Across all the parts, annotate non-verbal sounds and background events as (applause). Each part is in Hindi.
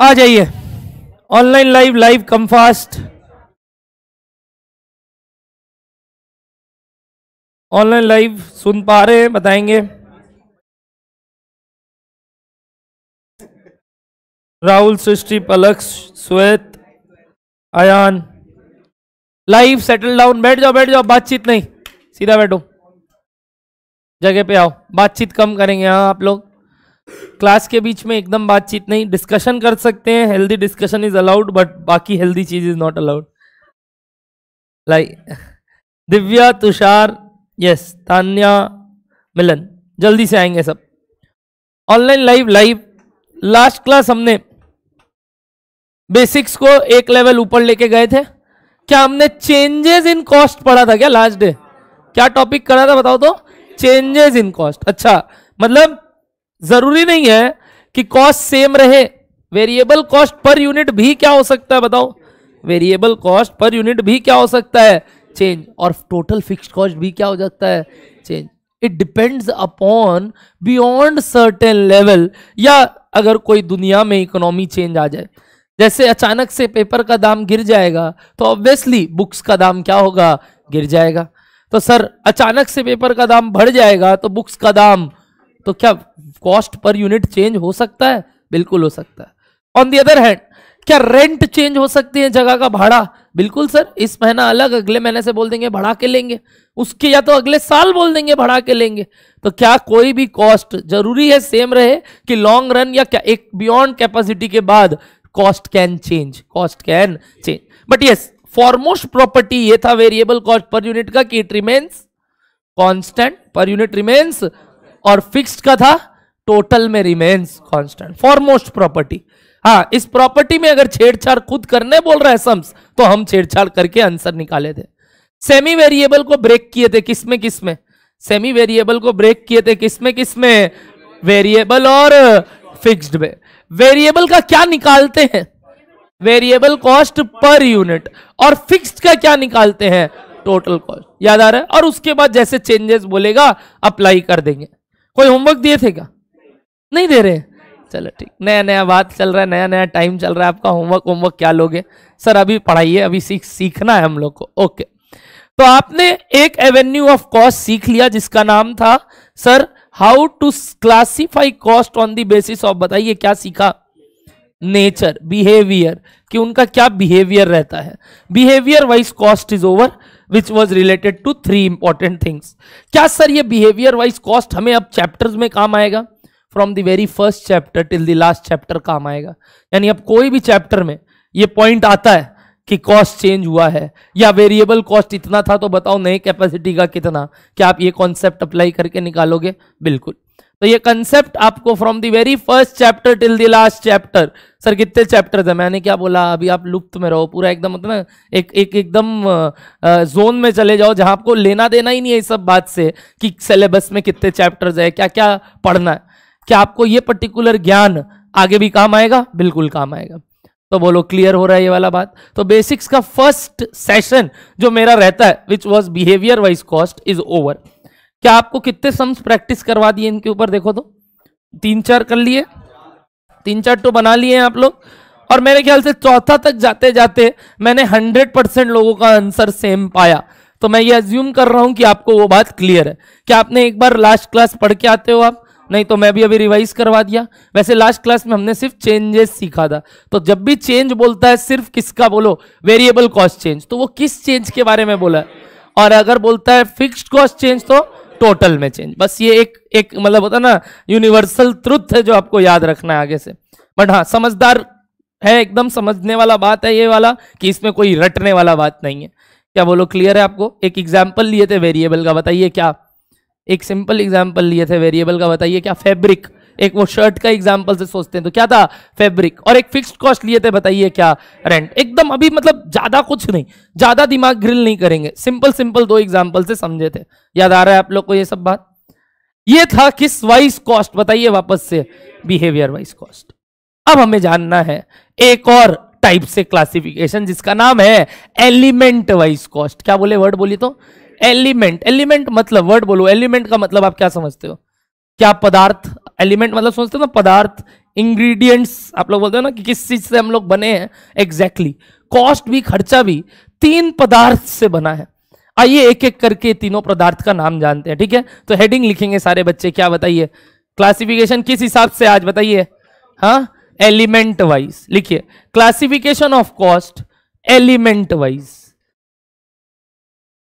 आ जाइए online live live come fast online live सुन पा रहे हैं बताएंगे राहुल सृष्टि पलक श्वेत अयान लाइव सेटल डाउन बैठ जाओ बैठ जाओ बातचीत नहीं सीधा बैठो जगह पे आओ बातचीत कम करेंगे यहाँ आप लोग क्लास के बीच में एकदम बातचीत नहीं डिस्कशन कर सकते हैं healthy discussion is allowed but बाकी हेल्दी चीज is not allowed like Divya Tushar yes Tanya Milan जल्दी से आएंगे सब online live live last class हमने बेसिक्स को एक लेवल ऊपर लेके गए थे क्या हमने चेंजेस इन कॉस्ट पढ़ा था क्या लास्ट डे क्या टॉपिक करा था बताओ तो चेंजेस इन कॉस्ट अच्छा मतलब जरूरी नहीं है कि कॉस्ट सेम रहे वेरिएबल कॉस्ट पर यूनिट भी क्या हो सकता है बताओ वेरिएबल कॉस्ट पर यूनिट भी क्या हो सकता है चेंज और टोटल फिक्स कॉस्ट भी क्या हो सकता है change it depends upon beyond certain level या अगर कोई दुनिया में इकोनॉमी चेंज आ जाए जैसे अचानक से पेपर का दाम गिर जाएगा तो ऑब्वियसली बुक्स का दाम क्या होगा गिर जाएगा तो सर अचानक से पेपर का दाम बढ़ जाएगा तो बुक्स का दाम तो क्या कॉस्ट पर यूनिट चेंज हो सकता है बिल्कुल हो सकता है ऑन दी अदर हैंड क्या रेंट चेंज हो सकती है जगह का भाड़ा बिल्कुल सर इस महीना अलग अगले महीने से बोल देंगे भाड़ा के लेंगे उसके या तो अगले साल बोल देंगे भाड़ा के लेंगे तो क्या कोई भी कॉस्ट जरूरी है सेम रहे कि लॉन्ग रन या क्या एक बियॉन्ड कैपेसिटी के बाद cost can change cost can change but yes foremost property ये था वेरिएबल कॉस्ट पर यूनिट का कि it remains constant per unit remains और फिक्स का था टोटल में रिमेन्स फॉर फॉरमोस्ट प्रॉपर्टी हाँ इस प्रॉपर्टी में अगर छेड़छाड़ खुद करने बोल रहा है सम्स तो हम छेड़छाड़ करके आंसर निकाले थे सेमी वेरिएबल को ब्रेक किए थे किसमें किसमें सेमी वेरिएबल को ब्रेक किए थे किसमें किसमें वेरिएबल और फिक्स्ड में वेरिएबल का क्या निकालते हैं वेरिएबल कॉस्ट पर यूनिट और फिक्स्ड का क्या निकालते हैं टोटल कॉस्ट याद आ रहा है और उसके बाद जैसे चेंजेस बोलेगा अप्लाई कर देंगे कोई होमवर्क दिए थे क्या नहीं दे रहे चलो ठीक नया नया बात चल रहा है नया नया टाइम चल रहा है आपका होमवर्क होमवर्क क्या लोगे सर अभी पढ़ाइए अभी सीख सीखना है हम लोग को ओके तो आपने एक एवेन्यू ऑफ कॉस्ट सीख लिया जिसका नाम था sir how to classify cost on the basis of बताइए क्या सीखा नेचर बिहेवियर कि उनका क्या बिहेवियर रहता है behaviour wise cost is over which was related to three important things क्या सर ये बिहेवियर वाइज कॉस्ट हमें अब चैप्टर्स में काम आएगा from the very first chapter till the last chapter काम आएगा यानी अब कोई भी चैप्टर में ये पॉइंट आता है कि कॉस्ट चेंज हुआ है या वेरिएबल कॉस्ट इतना था तो बताओ नए कैपेसिटी का कितना क्या आप ये कॉन्सेप्ट अप्लाई करके निकालोगे बिल्कुल तो ये कंसेप्ट आपको from the very first chapter till the last chapter sir कितने चैप्टर थे मैंने क्या बोला अभी आप लुप्त में रहो पूरा एकदम मतलब एक एक एकदम जोन में चले जाओ जहां आपको लेना देना ही नहीं है इस सब बात से कि सिलेबस में कितने चैप्टर्स है क्या क्या पढ़ना है क्या आपको ये पर्टिकुलर ज्ञान आगे भी काम आएगा बिल्कुल काम आएगा तो बोलो क्लियर हो रहा है ये वाला बात तो बेसिक्स का फर्स्ट सेशन जो मेरा रहता है which was behaviour wise cost is over क्या आपको कितने सम्स प्रैक्टिस करवा दिए इनके ऊपर देखो तो तीन चार कर लिए तीन चार तो बना लिए हैं आप लोग और मेरे ख्याल से चौथा तक जाते जाते मैंने हंड्रेड परसेंट लोगों का आंसर सेम पाया तो मैं ये अज्यूम कर रहा हूं कि आपको वो बात क्लियर है क्या आपने एक बार लास्ट क्लास पढ़ के आते हो आप नहीं तो मैं भी अभी रिवाइज करवा दिया वैसे लास्ट क्लास में हमने सिर्फ चेंजेस सीखा था तो जब भी चेंज बोलता है सिर्फ किसका बोलो वेरिएबल कॉस्ट चेंज तो वो किस चेंज के बारे में बोला है और अगर बोलता है फिक्स्ड कॉस्ट चेंज तो टोटल में चेंज बस ये एक एक मतलब होता ना यूनिवर्सल ट्रुथ है जो आपको याद रखना है आगे से बट हाँ समझदार है एकदम समझने वाला बात है ये वाला कि इसमें कोई रटने वाला बात नहीं है क्या बोलो क्लियर है आपको एक एग्जाम्पल लिए थे वेरिएबल का बताइए क्या एक सिंपल एग्जाम्पल लिए थे वेरिएबल का बताइए क्या फैब्रिक एक वो शर्ट का एग्जाम्पल से सोचते हैं तो क्या था फैब्रिक और एक फिक्स्ड कॉस्ट लिए थे बताइए क्या रेंट एकदम अभी मतलब ज्यादा कुछ नहीं ज्यादा दिमाग ग्रिल नहीं करेंगे सिंपल सिंपल दो एग्जाम्पल से समझे थे याद आ रहा है आप लोग को ये सब बात ये था किस वाइज कॉस्ट बताइए वापस से बिहेवियर वाइज कॉस्ट अब हमें जानना है एक और टाइप से क्लासिफिकेशन जिसका नाम है एलिमेंट वाइज कॉस्ट क्या बोले वर्ड बोली तो एलिमेंट एलिमेंट मतलब वर्ड बोलो एलिमेंट का मतलब आप क्या समझते हो क्या पदार्थ एलिमेंट मतलब समझते हो ना पदार्थ इंग्रेडिएंट्स आप लोग बोलते हो ना कि किस चीज से हम लोग बने हैं एग्जैक्टली exactly. कॉस्ट भी खर्चा भी तीन पदार्थ से बना है आइए एक एक करके तीनों पदार्थ का नाम जानते हैं ठीक है तो हेडिंग लिखेंगे सारे बच्चे क्या बताइए क्लासिफिकेशन किस हिसाब से आज बताइए हाँ एलिमेंट वाइज लिखिए classification of cost element wise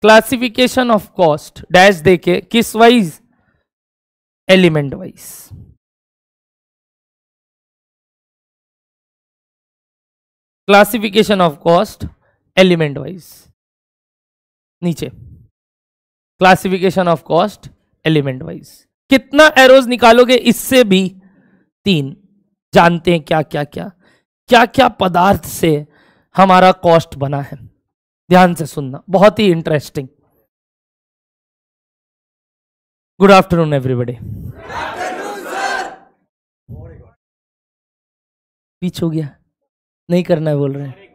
classification of cost dash देखे किस wise element wise classification of cost element wise नीचे classification of cost element wise कितना एरोज निकालोगे इससे भी तीन जानते हैं क्या क्या क्या क्या क्या पदार्थ से हमारा कॉस्ट बना है ध्यान से सुनना बहुत ही इंटरेस्टिंग गुड आफ्टरनून एवरीबडी पीछ हो गया नहीं करना है बोल रहे हैं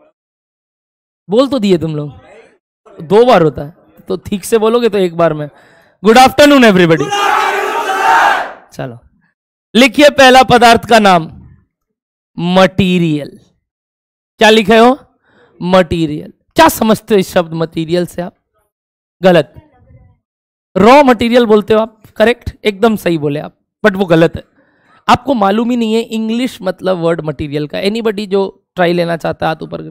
बोल तो दिए तुम लोग दो बार होता है तो ठीक से बोलोगे तो एक बार में गुड आफ्टरनून एवरीबडी चलो लिखिए पहला पदार्थ का नाम मटीरियल क्या लिखे हो मटीरियल क्या समझते हो इस शब्द मटेरियल से आप गलत रॉ मटेरियल बोलते हो आप करेक्ट एकदम सही बोले आप बट वो गलत है आपको मालूम ही नहीं है इंग्लिश मतलब वर्ड मटेरियल का एनी जो ट्राई लेना चाहता है हाथ ऊपर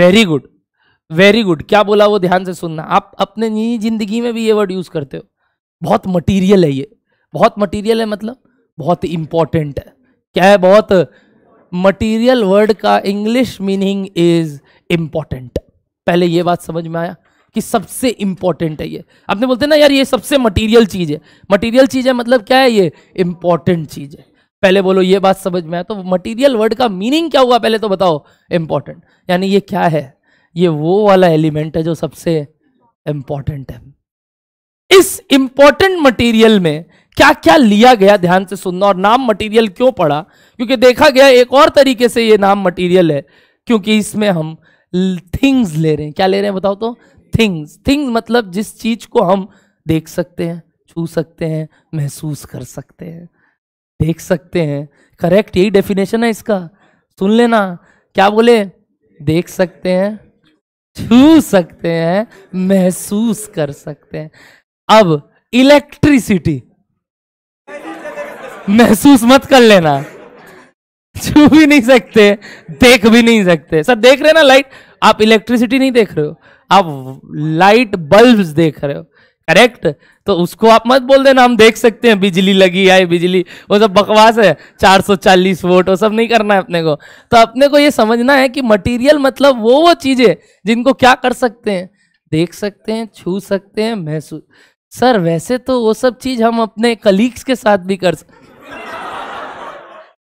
वेरी गुड वेरी गुड क्या बोला वो ध्यान से सुनना आप अपने निजी जिंदगी में भी ये वर्ड यूज करते हो बहुत मटीरियल है ये बहुत मटीरियल है मतलब बहुत इंपॉर्टेंट है क्या है बहुत मटीरियल वर्ड का इंग्लिश मीनिंग इज इंपॉर्टेंट पहले ये बात समझ में आया कि सबसे इंपॉर्टेंट है ये आपने बोलते ना यार ये सबसे मटेरियल चीज़ है मटेरियल चीज़ है मतलब क्या है ये इंपॉर्टेंट चीज़ है पहले बोलो ये बात समझ में आया तो मटेरियल वर्ड का मीनिंग क्या हुआ पहले तो बताओ इंपॉर्टेंट यानी ये क्या है ये वो वाला एलिमेंट है जो सबसे इंपॉर्टेंट है इस इंपॉर्टेंट मटेरियल में क्या क्या लिया गया ध्यान से सुनना और नाम मटेरियल क्यों पड़ा क्योंकि देखा गया एक और तरीके से ये नाम मटेरियल है क्योंकि इसमें हम थिंग्स ले रहे हैं क्या ले रहे हैं बताओ तो थिंग्स थिंग्स मतलब जिस चीज को हम देख सकते हैं छू सकते हैं महसूस कर सकते हैं देख सकते हैं करेक्ट यही डेफिनेशन है इसका सुन लेना क्या बोले देख सकते हैं छू सकते हैं महसूस कर सकते हैं अब इलेक्ट्रिसिटी महसूस मत कर लेना छू भी नहीं सकते देख भी नहीं सकते सर देख रहे ना लाइट आप इलेक्ट्रिसिटी नहीं देख रहे हो आप लाइट बल्ब देख रहे हो करेक्ट तो उसको आप मत बोल देना हम देख सकते हैं बिजली लगी है बिजली वो सब बकवास है 440 वोट वो सब नहीं करना है अपने को तो अपने को ये समझना है कि मटेरियल मतलब वो वो चीज़ें जिनको क्या कर सकते हैं देख सकते हैं छू सकते हैं महसूस सर वैसे तो वो सब चीज़ हम अपने कलीग्स के साथ भी कर सकते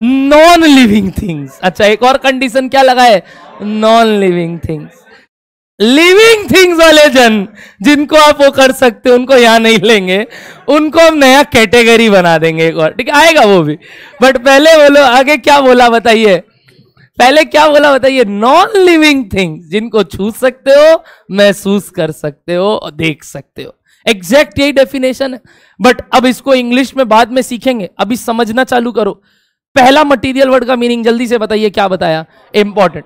नॉन लिविंग थिंग्स अच्छा एक और कंडीशन क्या लगा है non living things living things वाले जन जिनको आप वो कर सकते उनको यहां नहीं लेंगे उनको हम नया कैटेगरी बना देंगे एक और ठीक है आएगा वो भी बट पहले बोलो आगे क्या बोला बताइए पहले क्या बोला बताइए नॉन लिविंग थिंग्स जिनको छू सकते हो महसूस कर सकते हो और देख सकते हो एग्जैक्ट यही डेफिनेशन है बट अब इसको इंग्लिश में बाद में सीखेंगे अभी समझना चालू करो पहला मटेरियल वर्ड का मीनिंग जल्दी से बताइए क्या बताया इंपॉर्टेंट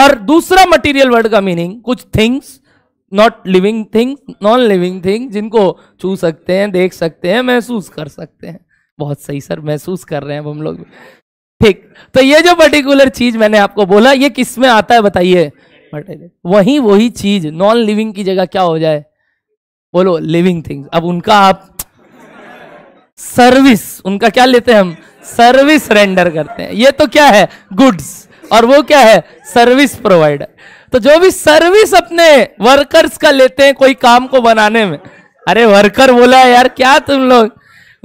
और दूसरा मटेरियल वर्ड का मीनिंग कुछ things not living thing non living thing जिनको छू सकते हैं देख सकते हैं महसूस कर सकते हैं बहुत सही सर महसूस कर रहे हैं हम लोग ठीक तो ये जो पर्टिकुलर चीज मैंने आपको बोला ये किस में आता है बताइए वही वही चीज नॉन लिविंग की जगह क्या हो जाए बोलो लिविंग थिंग्स अब उनका आप सर्विस उनका क्या लेते हैं हम सर्विस रेंडर करते हैं ये तो क्या है गुड्स और वो क्या है सर्विस प्रोवाइडर तो जो भी सर्विस अपने वर्कर्स का लेते हैं कोई काम को बनाने में अरे वर्कर बोला यार क्या तुम लोग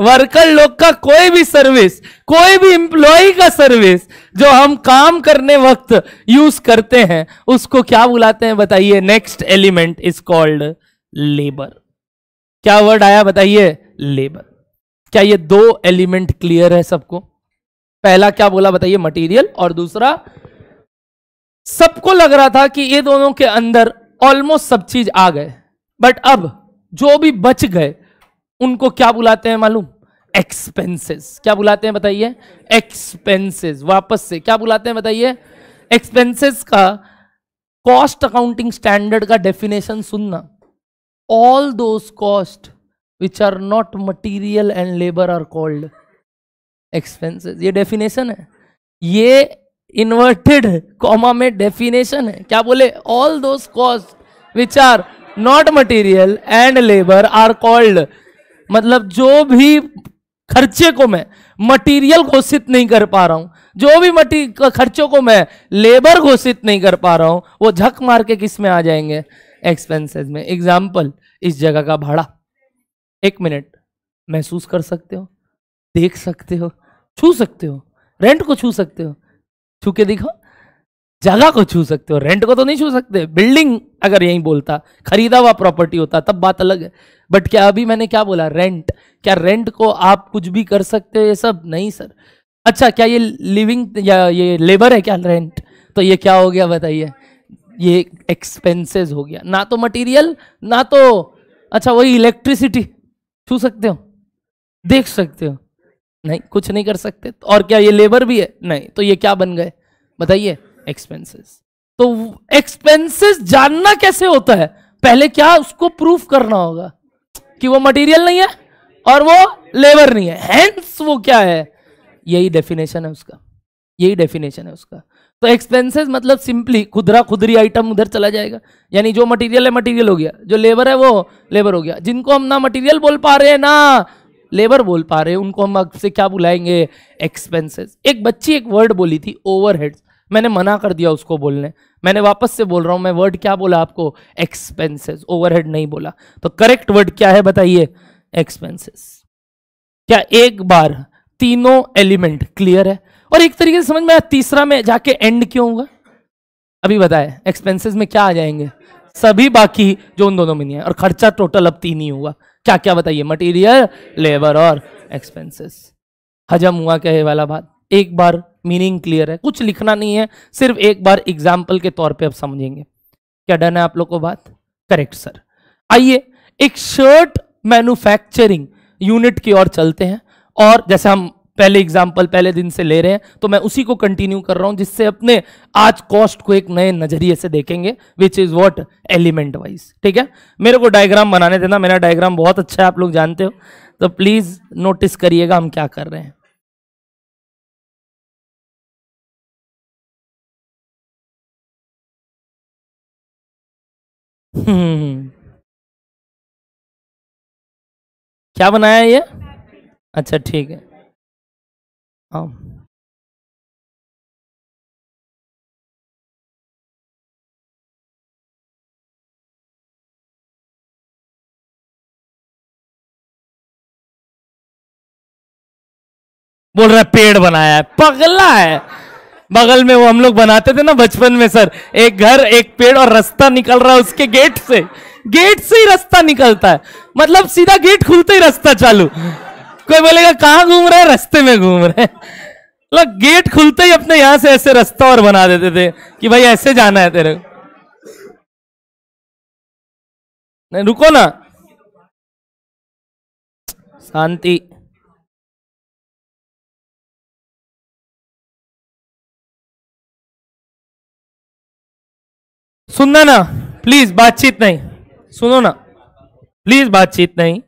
वर्कर लोग का कोई भी सर्विस कोई भी इंप्लॉय का सर्विस जो हम काम करने वक्त यूज करते हैं उसको क्या बुलाते हैं बताइए next element is called labour क्या वर्ड आया बताइए लेबर क्या ये दो एलिमेंट क्लियर है सबको पहला क्या बोला बताइए मटेरियल और दूसरा सबको लग रहा था कि ये दोनों के अंदर ऑलमोस्ट सब चीज आ गए बट अब जो भी बच गए उनको क्या बुलाते हैं मालूम एक्सपेंसेस क्या बुलाते हैं बताइए एक्सपेंसेस वापस से क्या बुलाते हैं बताइए एक्सपेंसेस का कॉस्ट अकाउंटिंग स्टैंडर्ड का डेफिनेशन सुनना all those cost which are not material and labour are called expenses ये डेफिनेशन है ये इन्वर्टेड कॉमा में डेफिनेशन है क्या बोले all those cost which are not material and labour are called मतलब जो भी खर्चे को मैं मटीरियल घोषित नहीं कर पा रहा हूं जो भी मटी खर्चों को मैं लेबर घोषित नहीं कर पा रहा हूं वो झक मार के किस में आ जाएंगे एक्सपेंसेस में एग्जाम्पल इस जगह का भाड़ा एक मिनट महसूस कर सकते हो देख सकते हो छू सकते हो रेंट को छू सकते हो छू के देखो जगह को छू सकते हो रेंट को तो नहीं छू सकते बिल्डिंग अगर यही बोलता खरीदा हुआ प्रॉपर्टी होता तब बात अलग है बट क्या अभी मैंने क्या बोला रेंट क्या रेंट को आप कुछ भी कर सकते हो ये सब नहीं सर अच्छा क्या ये लिविंग या ये लेबर है क्या रेंट तो ये क्या हो गया बताइए ये एक्सपेंसेस हो गया ना तो मटेरियल ना तो अच्छा वही इलेक्ट्रिसिटी छू सकते हो देख सकते हो नहीं कुछ नहीं कर सकते तो और क्या ये लेबर भी है नहीं तो ये क्या बन गए बताइए एक्सपेंसेस तो एक्सपेंसेस जानना कैसे होता है पहले क्या उसको प्रूफ करना होगा कि वो मटेरियल नहीं है और वो लेबर नहीं है हैंस वो क्या है यही डेफिनेशन है उसका यही डेफिनेशन है उसका तो एक्सपेंसेस मतलब सिंपली खुदरा खुदरी आइटम उधर चला जाएगा यानी जो मटेरियल है मटेरियल हो गया जो लेबर है वो लेबर हो गया जिनको हम ना मटेरियल बोल पा रहे हैं ना लेबर बोल पा रहे हैं उनको हम अब से क्या बुलाएंगे एक्सपेंसेस एक बच्ची एक वर्ड बोली थी ओवरहेड्स मैंने मना कर दिया उसको बोलने मैंने वापस से बोल रहा हूँ मैं वर्ड क्या बोला आपको एक्सपेंसेस ओवरहेड नहीं बोला तो करेक्ट वर्ड क्या है बताइए एक्सपेंसेस क्या एक बार तीनों एलिमेंट क्लियर है और एक तरीके से समझ में आया तीसरा में जाके एंड क्यों होगा अभी बताए एक्सपेंसेस में क्या आ जाएंगे सभी बाकी जो उन दोनों में नहीं है और खर्चा टोटल अब तीन ही हुआ क्या क्या बताइए मटेरियल लेबर और एक्सपेंसेस हजम हुआ क्या वाला बात एक बार मीनिंग क्लियर है कुछ लिखना नहीं है सिर्फ एक बार एग्जाम्पल के तौर पे आप समझेंगे क्या डन है आप लोग को बात करेक्ट सर आइए एक शर्ट मैन्युफैक्चरिंग यूनिट की ओर चलते हैं और जैसे हम पहले एग्जाम्पल पहले दिन से ले रहे हैं तो मैं उसी को कंटिन्यू कर रहा हूं जिससे अपने आज कॉस्ट को एक नए नजरिए से देखेंगे which is what element wise ठीक है मेरे को डायग्राम बनाने देना मेरा डायग्राम बहुत अच्छा है आप लोग जानते हो तो प्लीज नोटिस करिएगा हम क्या कर रहे हैं (laughs) क्या बनाया ये अच्छा ठीक है Oh बोल रहा है पेड़ बनाया है पगला है बगल में वो हम लोग बनाते थे ना बचपन में सर एक घर एक पेड़ और रास्ता निकल रहा है उसके गेट से गेट से ही रास्ता निकलता है मतलब सीधा गेट खुलते ही रास्ता चालू कोई बोलेगा कहां घूम रहे रस्ते में घूम रहे लोग मतलब गेट खुलते ही अपने यहां से ऐसे रास्ता और बना देते थे कि भाई ऐसे जाना है तेरे नहीं रुको ना शांति सुनना ना प्लीज बातचीत नहीं सुनो ना प्लीज बातचीत नहीं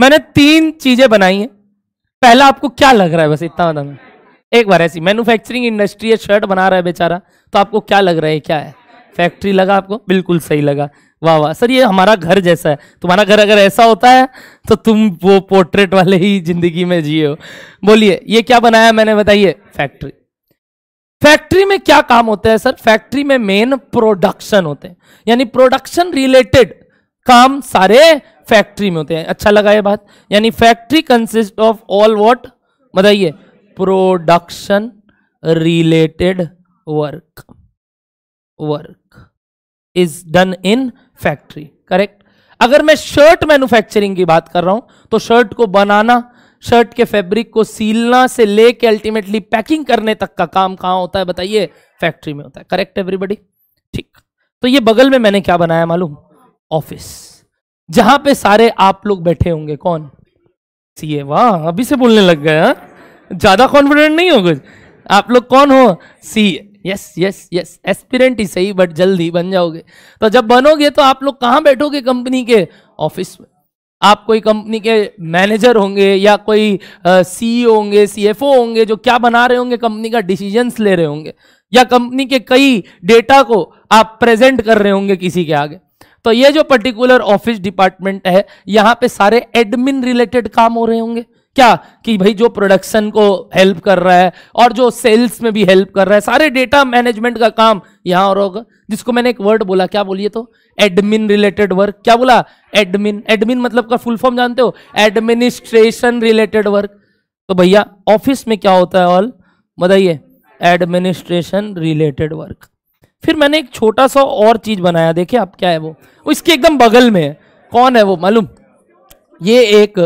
मैंने तीन चीजें बनाई हैं पहला आपको क्या लग रहा है बस इतना बता एक बार ऐसी मैन्युफैक्चरिंग इंडस्ट्री है शर्ट बना रहा है बेचारा तो आपको क्या लग रहा है क्या है फैक्ट्री लगा आपको बिल्कुल सही लगा वाह वाह सर ये हमारा घर जैसा है तुम्हारा घर अगर ऐसा होता है तो तुम वो पोर्ट्रेट वाले ही जिंदगी में जिए हो बोलिए ये क्या बनाया मैंने बताइए फैक्ट्री फैक्ट्री में क्या काम होता है सर फैक्ट्री में मेन प्रोडक्शन होते हैं यानी प्रोडक्शन रिलेटेड काम सारे फैक्ट्री में होते हैं अच्छा लगा ये बात यानी factory consist of all what बताइए production related work work is done in factory correct अगर मैं शर्ट मैन्युफैक्चरिंग की बात कर रहा हूं तो शर्ट को बनाना शर्ट के फैब्रिक को सीलना से लेके अल्टीमेटली पैकिंग करने तक का काम कहां होता है बताइए फैक्ट्री में होता है करेक्ट एवरीबडी ठीक तो ये बगल में मैंने क्या बनाया मालूम ऑफिस जहां पे सारे आप लोग बैठे होंगे कौन सीए वाह अभी से बोलने लग गए हाँ? ज्यादा कॉन्फिडेंट नहीं हो कुछ आप लोग कौन हो C S yes yes aspirant ही सही बट जल्दी बन जाओगे तो जब बनोगे तो आप लोग कहाँ बैठोगे कंपनी के ऑफिस में आप कोई कंपनी के मैनेजर होंगे या कोई सीईओ e होंगे सीएफओ होंगे जो क्या बना रहे होंगे कंपनी का डिसीजंस ले रहे होंगे या कंपनी के कई डेटा को आप प्रेजेंट कर रहे होंगे किसी के आगे तो ये जो पर्टिकुलर ऑफिस डिपार्टमेंट है यहां पे सारे एडमिन रिलेटेड काम हो रहे होंगे क्या कि भाई जो प्रोडक्शन को हेल्प कर रहा है और जो सेल्स में भी हेल्प कर रहा है सारे डेटा मैनेजमेंट का काम यहां और होगा जिसको मैंने एक वर्ड बोला क्या बोलिए तो एडमिन रिलेटेड वर्क क्या बोला एडमिन एडमिन मतलब का फुल फॉर्म जानते हो एडमिनिस्ट्रेशन रिलेटेड वर्क तो भैया ऑफिस में क्या होता है ऑल बताइए एडमिनिस्ट्रेशन रिलेटेड वर्क फिर मैंने एक छोटा सा और चीज़ बनाया देखिए आप क्या है वो इसके एकदम बगल में है कौन है वो मालूम ये एक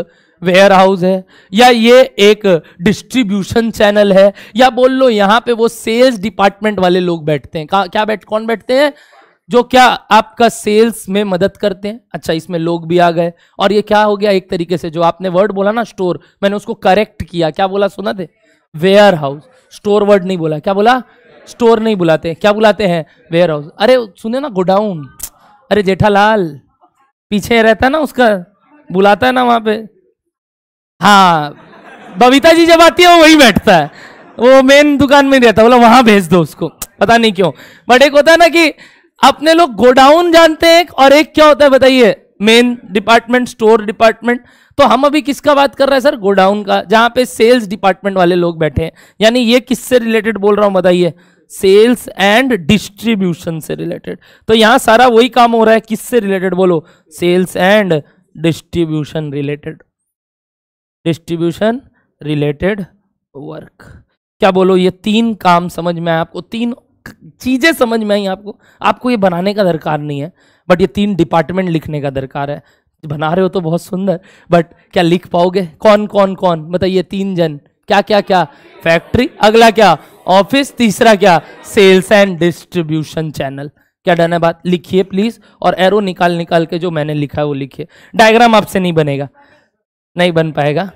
वेयर हाउस है या ये एक डिस्ट्रीब्यूशन चैनल है या बोल लो यहाँ पे वो सेल्स डिपार्टमेंट वाले लोग बैठते हैं क्या बैठ कौन बैठते हैं जो क्या आपका सेल्स में मदद करते हैं अच्छा इसमें लोग भी आ गए और ये क्या हो गया एक तरीके से जो आपने वर्ड बोला ना स्टोर मैंने उसको करेक्ट किया क्या बोला सुना थे वेयर हाउस स्टोर वर्ड नहीं बोला क्या बोला स्टोर नहीं बुलाते क्या बुलाते हैं वेयर हाउस अरे सुने ना गोडाउन अरे जेठालाल पीछे रहता ना उसका बुलाता है ना वहां पे हाँ बबीता जी जब आती है वो बैठता है वो मेन दुकान में रहता बोला वहां भेज दो उसको पता नहीं क्यों बट एक होता है ना कि अपने लोग गोडाउन जानते हैं और एक क्या होता है बताइए मेन डिपार्टमेंट स्टोर डिपार्टमेंट तो हम अभी किसका बात कर रहे हैं सर गोडाउन का जहां पे सेल्स डिपार्टमेंट वाले लोग बैठे हैं यानी ये किससे रिलेटेड बोल रहा हूं बताइए सेल्स एंड डिस्ट्रीब्यूशन से रिलेटेड तो यहां सारा वही काम हो रहा है किससे रिलेटेड बोलो sales and distribution related distribution related work क्या बोलो ये तीन काम समझ में आए आपको तीन चीज़ें समझ में आई आपको आपको ये बनाने का दरकार नहीं है बट ये तीन डिपार्टमेंट लिखने का दरकार है बना रहे हो तो बहुत सुंदर बट क्या लिख पाओगे कौन कौन कौन बताइए तीन जन क्या क्या क्या फैक्ट्री अगला क्या ऑफिस तीसरा क्या सेल्स एंड डिस्ट्रीब्यूशन चैनल क्या डन है बात लिखिए प्लीज और एरो निकाल निकाल के जो मैंने लिखा है वो लिखिए डायग्राम आपसे नहीं बनेगा नहीं बन पाएगा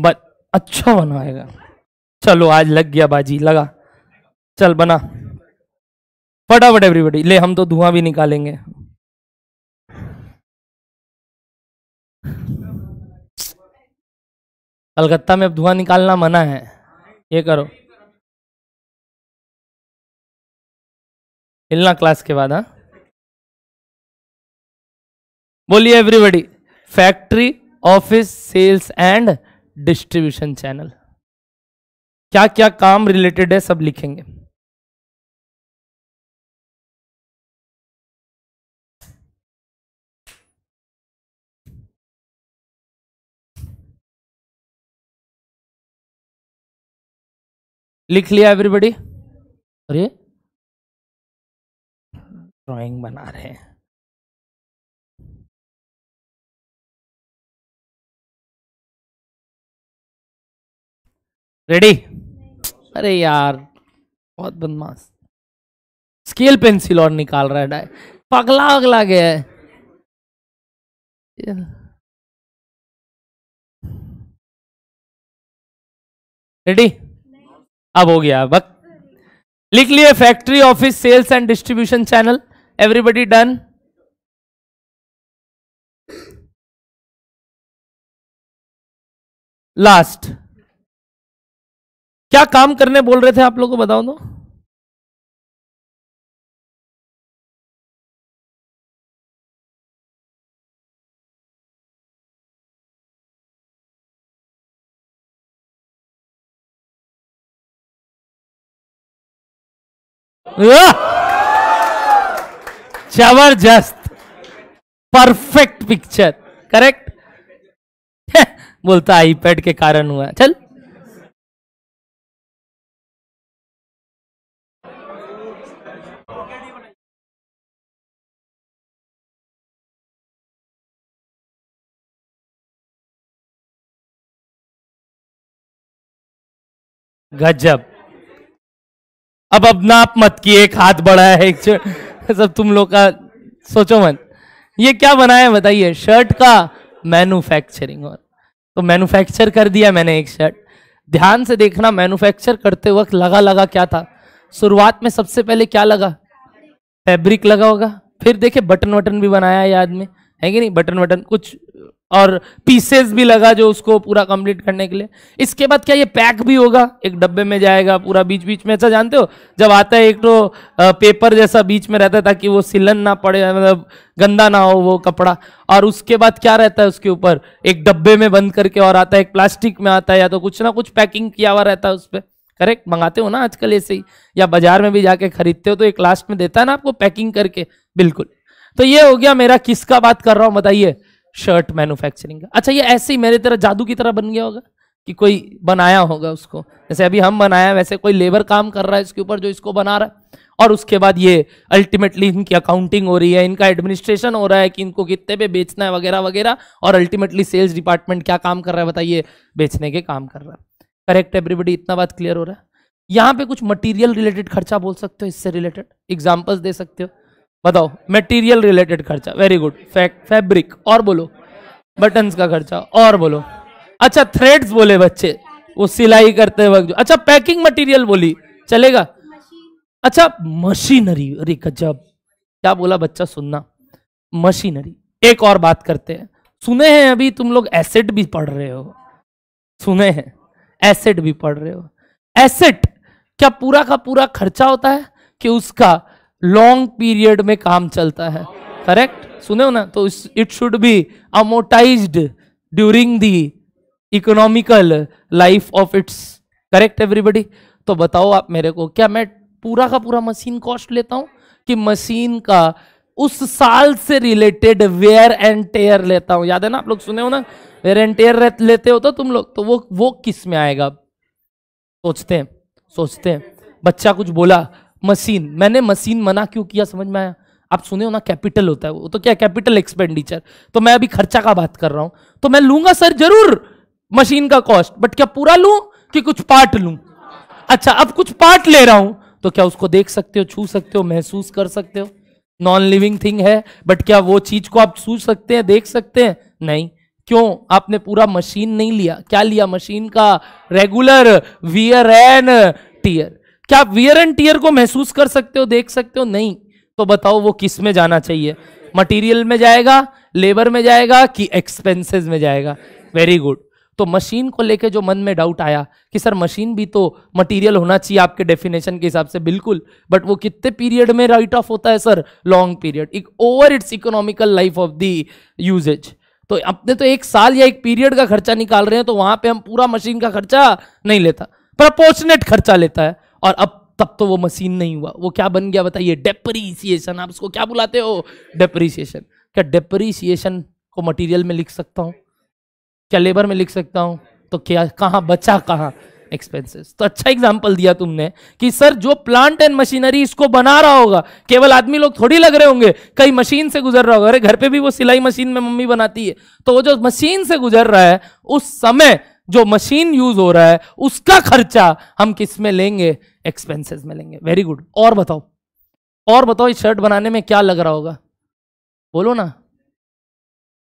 बट अच्छा बनाएगा चलो आज लग गया बाजी लगा चल बना फटाफट एवरीबडी ले हम तो धुआं भी निकालेंगे कलकत्ता में अब धुआं निकालना मना है ये करो हिलना क्लास के बाद हाँ बोलिए everybody factory office sales and distribution channel क्या क्या काम रिलेटेड है सब लिखेंगे लिख लिया एवरीबडी और ड्राइंग बना रहे हैं रेडी अरे यार बहुत बदमाश स्केल पेंसिल और निकाल रहा है डाय पगला अगला गया है रेडी अब हो गया वक्त लिख लिए factory office sales and distribution channel everybody done last क्या काम करने बोल रहे थे आप लोग को बताओ दो जबरदस्त परफेक्ट पिक्चर करेक्ट बोलता आईपैड के कारण हुआ चल गजब अब अब नाप मत किए एक हाथ बढ़ाया है एक (laughs) सब तुम लोग का सोचो मत ये क्या बनाया है बताइए शर्ट का मैन्युफैक्चरिंग और तो मैन्युफैक्चर कर दिया मैंने एक शर्ट ध्यान से देखना मैन्युफैक्चर करते वक्त लगा लगा क्या था शुरुआत में सबसे पहले क्या लगा फैब्रिक लगा होगा फिर देखे बटन वटन भी बनाया याद आदमी है कि नहीं बटन वटन कुछ और पीसेस भी लगा जो उसको पूरा कंप्लीट करने के लिए इसके बाद क्या ये पैक भी होगा एक डब्बे में जाएगा पूरा बीच बीच में ऐसा जानते हो जब आता है एक तो पेपर जैसा बीच में रहता है ताकि वो सिलन ना पड़े मतलब गंदा ना हो वो कपड़ा और उसके बाद क्या रहता है उसके ऊपर एक डब्बे में बंद करके और आता है एक प्लास्टिक में आता है या तो कुछ ना कुछ पैकिंग किया हुआ रहता है उस पर करेक्ट मंगाते हो ना आजकल ऐसे ही या बाजार में भी जाके खरीदते हो तो एक लास्ट में देता है ना आपको पैकिंग करके बिल्कुल तो ये हो गया मेरा किसका बात कर रहा हूं बताइए शर्ट मैन्युफैक्चरिंग का अच्छा ये ऐसे ही मेरे तरह जादू की तरह बन गया होगा कि कोई बनाया होगा उसको जैसे अभी हम बनाया वैसे कोई लेबर काम कर रहा है इसके ऊपर जो इसको बना रहा है और उसके बाद ये अल्टीमेटली इनकी अकाउंटिंग हो रही है इनका एडमिनिस्ट्रेशन हो रहा है कि इनको कितने पे बेचना है वगैरह वगैरह और अल्टीमेटली सेल्स डिपार्टमेंट क्या काम कर रहा है बताइए बेचने के काम कर रहा है करेक्ट एवरीबडी इतना बात क्लियर हो रहा है यहाँ पे कुछ मटेरियल रिलेटेड खर्चा बोल सकते हो इससे रिलेटेड एग्जाम्पल्स दे सकते हो बताओ मटेरियल रिलेटेड खर्चा वेरी गुड फैब्रिक और बोलो बटन्स का खर्चा और बोलो अच्छा थ्रेड्स बोले बच्चे वो सिलाई करते वक्त अच्छा पैकिंग मटेरियल बोली चलेगा अच्छा मशीनरी अरे गजब क्या बोला बच्चा सुनना मशीनरी एक और बात करते हैं सुने हैं अभी तुम लोग एसेट भी पढ़ रहे हो सुने हैं एसेट भी पढ़ रहे हो एसेट क्या पूरा का पूरा खर्चा होता है कि उसका लॉन्ग पीरियड में काम चलता है करेक्ट सुने हो ना तो it should be amortize during the economical life of its correct everybody तो बताओ आप मेरे को क्या मैं पूरा का पूरा मशीन कॉस्ट लेता हूं कि मशीन का उस साल से रिलेटेड वेयर एंड टेयर लेता हूं याद है ना आप लोग सुने हो ना वेयर एंड टेयर लेते हो तो तुम लोग तो वो वो किस में आएगा सोचते हैं सोचते हैं बच्चा कुछ बोला मशीन मैंने मशीन मना क्यों किया समझ में आया आप सुने हो ना कैपिटल होता है वो तो क्या कैपिटल एक्सपेंडिचर तो मैं अभी खर्चा का बात कर रहा हूं तो मैं लूंगा सर जरूर मशीन का कॉस्ट बट क्या पूरा लू कि कुछ पार्ट लू अच्छा अब कुछ पार्ट ले रहा हूं तो क्या उसको देख सकते हो छू सकते हो महसूस कर सकते हो नॉन लिविंग थिंग है बट क्या वो चीज को आप छू सकते हैं देख सकते हैं नहीं क्यों आपने पूरा मशीन नहीं लिया क्या लिया मशीन का रेगुलर वियर एंड टीयर क्या आप वियर एंड टीयर को महसूस कर सकते हो देख सकते हो नहीं तो बताओ वो किस में जाना चाहिए मटेरियल में जाएगा लेबर में जाएगा कि एक्सपेंसेस में जाएगा वेरी गुड तो मशीन को लेके जो मन में डाउट आया कि सर मशीन भी तो मटेरियल होना चाहिए आपके डेफिनेशन के हिसाब से बिल्कुल बट वो कितने पीरियड में राइट ऑफ होता है sir long period over its economical life of the usages तो अपने तो एक साल या एक पीरियड का खर्चा निकाल रहे हैं तो वहां पे हम पूरा मशीन का खर्चा नहीं लेता प्रपोर्शनेट खर्चा लेता है और अब तब तो वो मशीन नहीं हुआ वो क्या बन गया बताइए डेप्रीसिएशन आप उसको क्या बुलाते हो डेप्रीसिएशन क्या डेप्रीसिएशन को मटेरियल में लिख सकता हूँ क्या लेबर में लिख सकता हूँ तो क्या कहाँ बचा कहाँ एक्सपेंसेस तो अच्छा एग्जाम्पल दिया तुमने कि सर जो प्लांट एंड मशीनरी इसको बना रहा होगा केवल आदमी लोग थोड़ी लग रहे होंगे कई मशीन से गुजर रहा होगा अरे घर पे भी वो सिलाई मशीन में मम्मी बनाती है तो वो जो मशीन से गुजर रहा है उस समय जो मशीन यूज हो रहा है उसका खर्चा हम किस में लेंगे एक्सपेंसेस में लेंगे वेरी गुड और बताओ और बताओ इस शर्ट बनाने में क्या लग रहा होगा बोलो ना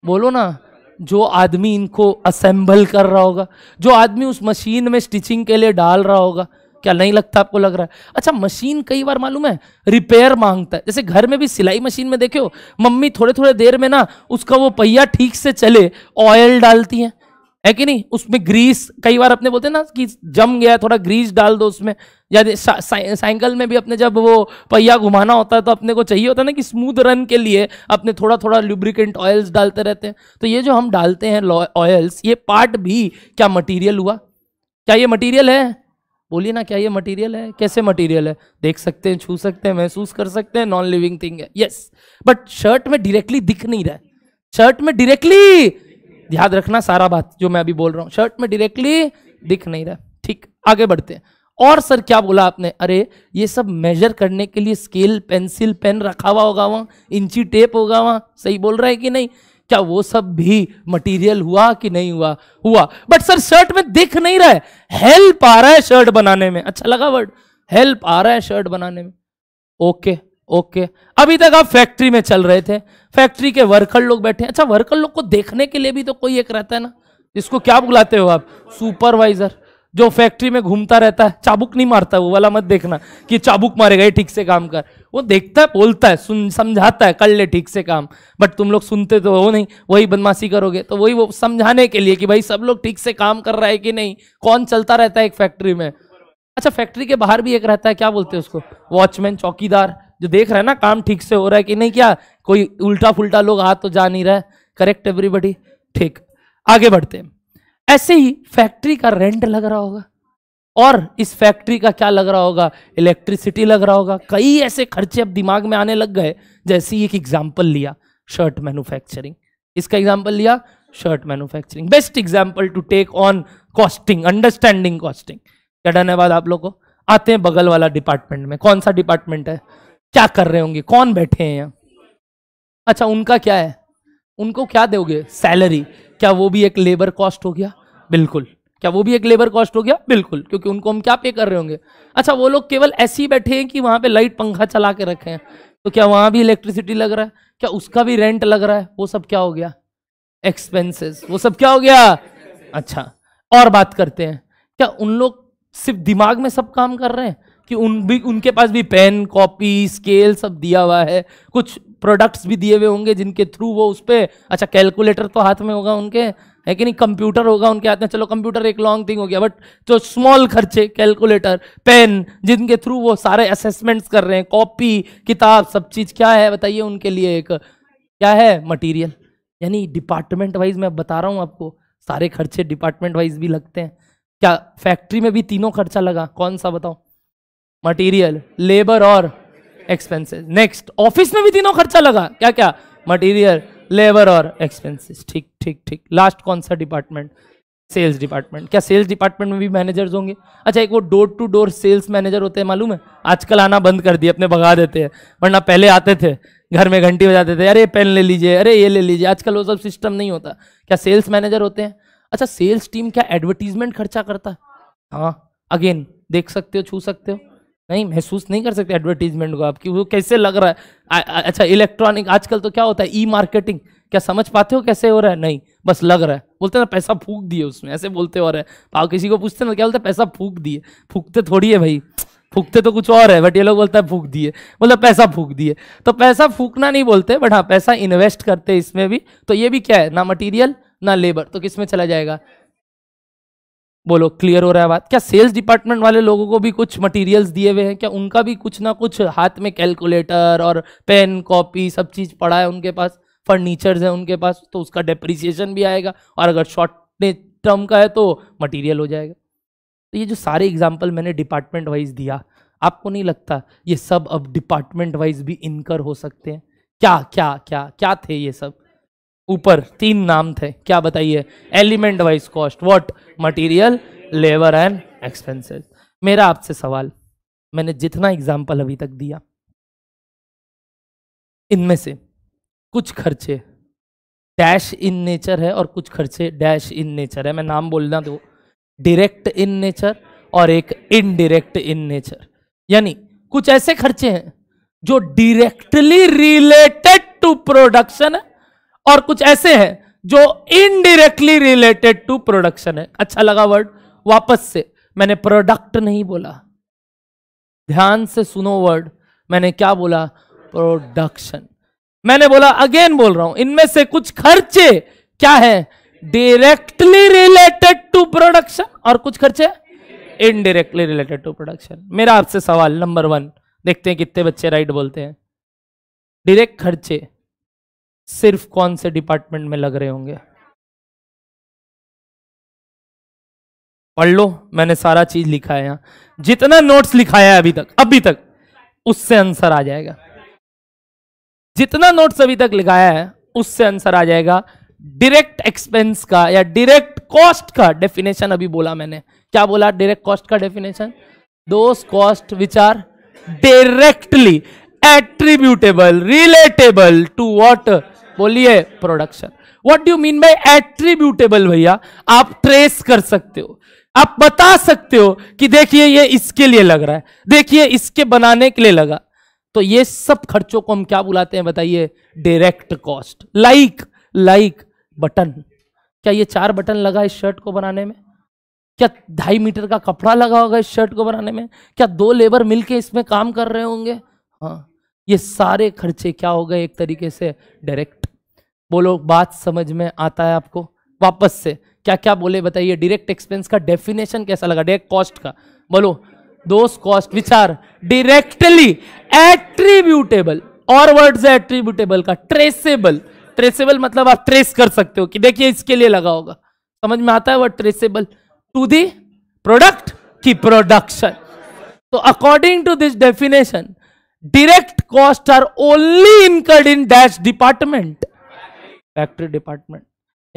बोलो ना जो आदमी इनको असेंबल कर रहा होगा जो आदमी उस मशीन में स्टिचिंग के लिए डाल रहा होगा क्या नहीं लगता आपको लग रहा है अच्छा मशीन कई बार मालूम है रिपेयर मांगता है जैसे घर में भी सिलाई मशीन में देखो मम्मी थोड़े थोड़े देर में ना उसका वो पहिया ठीक से चले ऑयल डालती हैं है कि नहीं उसमें ग्रीस कई बार अपने बोलते हैं ना कि जम गया थोड़ा ग्रीस डाल दो उसमें या साइकिल सा, में भी अपने जब वो पहिया घुमाना होता है तो अपने को चाहिए होता है ना कि स्मूथ रन के लिए अपने थोड़ा थोड़ा लुब्रिकेंट ऑयल्स डालते रहते हैं तो ये जो हम डालते हैं ऑयल्स ये पार्ट भी क्या मटीरियल हुआ क्या ये मटीरियल है बोलिए ना क्या ये मटीरियल है कैसे मटीरियल है देख सकते हैं छू सकते हैं महसूस कर सकते हैं नॉन लिविंग थिंग है यस बट शर्ट में डायरेक्टली दिख नहीं रहा है शर्ट में डायरेक्टली ध्यान रखना सारा बात जो मैं अभी बोल रहा हूँ शर्ट में डायरेक्टली दिख नहीं रहा ठीक आगे बढ़ते हैं और सर क्या बोला आपने अरे ये सब मेजर करने के लिए स्केल पेंसिल पेन रखा हुआ होगा वहाँ इंची टेप होगा वहाँ सही बोल रहा है कि नहीं क्या वो सब भी मटेरियल हुआ कि नहीं हुआ हुआ बट सर शर्ट में दिख नहीं रहा है हेल्प आ रहा है शर्ट बनाने में अच्छा लगा वर्ड हेल्प आ रहा है शर्ट बनाने में ओके okay. ओके अभी तक आप फैक्ट्री में चल रहे थे फैक्ट्री के वर्कर लोग बैठे अच्छा वर्कर लोग को देखने के लिए भी तो कोई एक रहता है ना जिसको क्या बुलाते हो आप सुपरवाइजर जो फैक्ट्री में घूमता रहता है चाबुक नहीं मारता वो वाला मत देखना कि चाबुक मारेगा ये ठीक से काम कर वो देखता है बोलता है सुन समझाता है कर ले ठीक से काम बट तुम लोग सुनते तो हो नहीं वही बदमाशी करोगे तो वही वो समझाने के लिए कि भाई सब लोग ठीक से काम कर रहा है कि नहीं कौन चलता रहता है एक फैक्ट्री में अच्छा फैक्ट्री के बाहर भी एक रहता है क्या बोलते हैं उसको वॉचमैन चौकीदार जो देख रहे हैं ना काम ठीक से हो रहा है कि नहीं क्या कोई उल्टा फुलटा लोग हाथ तो जा नहीं रहा है करेक्ट एवरीबडी ठीक आगे बढ़ते हैं ऐसे ही फैक्ट्री का रेंट लग रहा होगा और इस फैक्ट्री का क्या लग रहा होगा इलेक्ट्रिसिटी लग रहा होगा कई ऐसे खर्चे अब दिमाग में आने लग गए जैसे एक एग्जाम्पल लिया शर्ट मैन्युफैक्चरिंग इसका एग्जाम्पल लिया shirt manufacturing best example to take on costing understanding costing क्या डन है आप लोग को आते हैं बगल वाला डिपार्टमेंट में कौन सा डिपार्टमेंट है क्या कर रहे होंगे कौन बैठे हैं यहाँ अच्छा उनका क्या है उनको क्या दोगे सैलरी क्या वो भी एक लेबर कॉस्ट हो गया बिल्कुल क्या वो भी एक लेबर कॉस्ट हो गया बिल्कुल क्योंकि उनको हम क्या पे कर रहे होंगे अच्छा वो लोग केवल ऐसे ही बैठे हैं कि वहाँ पे लाइट पंखा चला के रखे हैं तो क्या वहाँ भी इलेक्ट्रिसिटी लग रहा है क्या उसका भी रेंट लग रहा है वो सब क्या हो गया एक्सपेंसेस वो सब क्या हो गया अच्छा और बात करते हैं क्या उन लोग सिर्फ दिमाग में सब काम कर रहे हैं कि उन भी उनके पास भी पेन कॉपी स्केल सब दिया हुआ है कुछ प्रोडक्ट्स भी दिए हुए होंगे जिनके थ्रू वो उस पर अच्छा कैलकुलेटर तो हाथ में होगा उनके है कि नहीं कंप्यूटर होगा उनके हाथ में चलो कंप्यूटर एक लॉन्ग थिंग हो गया बट जो स्मॉल खर्चे कैलकुलेटर पेन जिनके थ्रू वो सारे असेसमेंट्स कर रहे हैं कॉपी किताब सब चीज़ क्या है बताइए उनके लिए एक क्या है मटीरियल यानी डिपार्टमेंट वाइज मैं बता रहा हूँ आपको सारे खर्चे डिपार्टमेंट वाइज भी लगते हैं क्या फैक्ट्री में भी तीनों खर्चा लगा कौन सा बताओ मटेरियल लेबर और एक्सपेंसेस नेक्स्ट ऑफिस में भी तीनों खर्चा लगा क्या क्या मटेरियल लेबर और एक्सपेंसेस ठीक ठीक ठीक लास्ट कौन सा डिपार्टमेंट सेल्स डिपार्टमेंट क्या सेल्स डिपार्टमेंट में भी मैनेजर्स होंगे अच्छा एक वो door to door sales manager होते हैं मालूम है आजकल आना बंद कर दिए अपने भगा देते हैं वरना पहले आते थे घर में घंटी बजाते थे अरे पेन ले लीजिए अरे ये ले लीजिए आजकल वो सब सिस्टम नहीं होता क्या सेल्स मैनेजर होते हैं अच्छा सेल्स टीम क्या एडवर्टीजमेंट खर्चा करता है हाँ अगेन देख सकते हो छू सकते हो नहीं महसूस नहीं कर सकते एडवर्टीजमेंट को आपकी वो कैसे लग रहा है आ, अच्छा इलेक्ट्रॉनिक आजकल तो क्या होता है ई मार्केटिंग क्या समझ पाते हो कैसे हो रहा है नहीं बस लग रहा है बोलते ना पैसा फूक दिए उसमें ऐसे बोलते हो रहे हैं आप किसी को पूछते ना क्या बोलते पैसा फूक दिए फूकते थोड़ी है भाई फूकते तो कुछ और है बट ये लोग बोलता है फूक दिए मतलब पैसा फूक दिए तो पैसा फूकना नहीं बोलते बट हाँ पैसा इन्वेस्ट करते इसमें भी तो ये भी क्या है ना मटीरियल ना लेबर तो किस में चला जाएगा बोलो क्लियर हो रहा है बात क्या सेल्स डिपार्टमेंट वाले लोगों को भी कुछ मटेरियल्स दिए हुए हैं क्या उनका भी कुछ ना कुछ हाथ में कैलकुलेटर और पेन कॉपी सब चीज़ पड़ा है उनके पास फर्नीचर्स हैं उनके पास तो उसका डिप्रिसिएशन भी आएगा और अगर शॉर्ट टर्म का है तो मटीरियल हो जाएगा तो ये जो सारे एग्जाम्पल मैंने डिपार्टमेंट वाइज दिया आपको नहीं लगता ये सब अब डिपार्टमेंट वाइज भी इनकर हो सकते हैं क्या क्या क्या क्या थे ये सब ऊपर तीन नाम थे क्या बताइए element wise cost what material labour and expenses मेरा आपसे सवाल मैंने जितना एग्जाम्पल अभी तक दिया इनमें से कुछ खर्चे डैश इन नेचर है और कुछ खर्चे डैश इन नेचर है मैं नाम बोलना दो डायरेक्ट इन नेचर और एक इनडायरेक्ट इन नेचर यानी कुछ ऐसे खर्चे हैं जो डायरेक्टली रिलेटेड टू प्रोडक्शन और कुछ ऐसे हैं जो इनडिरेक्टली रिलेटेड टू प्रोडक्शन है अच्छा लगा वर्ड वापस से मैंने प्रोडक्ट नहीं बोला ध्यान से सुनो वर्ड मैंने क्या बोला प्रोडक्शन मैंने बोला अगेन बोल रहा हूं इनमें से कुछ खर्चे क्या है डिरेक्टली रिलेटेड टू प्रोडक्शन और कुछ खर्चे इनडिरेक्टली रिलेटेड टू प्रोडक्शन मेरा आपसे सवाल नंबर वन देखते हैं कितने बच्चे राइट बोलते हैं डायरेक्ट खर्चे सिर्फ कौन से डिपार्टमेंट में लग रहे होंगे पढ़ लो मैंने सारा चीज लिखा है यहां जितना नोट्स लिखाया है अभी तक अभी तक उससे आंसर आ जाएगा जितना नोट्स अभी तक लिखाया है उससे आंसर आ जाएगा डायरेक्ट एक्सपेंस का या डायरेक्ट कॉस्ट का डेफिनेशन अभी बोला मैंने क्या बोला डायरेक्ट कॉस्ट का definition those cost which are directly attributable relatable to what बोलिए production what do mean by attributable भैया आप ट्रेस कर सकते हो आप बता सकते हो कि देखिए ये इसके लिए लग रहा है देखिए इसके बनाने के लिए लगा तो ये सब खर्चों को हम क्या बुलाते हैं बताइए direct cost like like button क्या ये चार बटन लगा इस शर्ट को बनाने में क्या ढाई मीटर का कपड़ा लगा होगा इस शर्ट को बनाने में क्या दो लेबर मिलके इसमें काम कर रहे होंगे हाँ ये सारे खर्चे क्या हो गए एक तरीके से डायरेक्ट बोलो बात समझ में आता है आपको वापस से क्या क्या बोले बताइए डायरेक्ट एक्सपेंस का डेफिनेशन कैसा लगा डायरेक्ट कॉस्ट का बोलो those cost which are directly attributable और वर्ड्स एट्रीब्यूटेबल का ट्रेसेबल ट्रेसेबल मतलब आप ट्रेस कर सकते हो कि देखिए इसके लिए लगा होगा समझ में आता है word traceable to the product की प्रोडक्शन तो according to this definition direct cost are only incurred in dash department factory department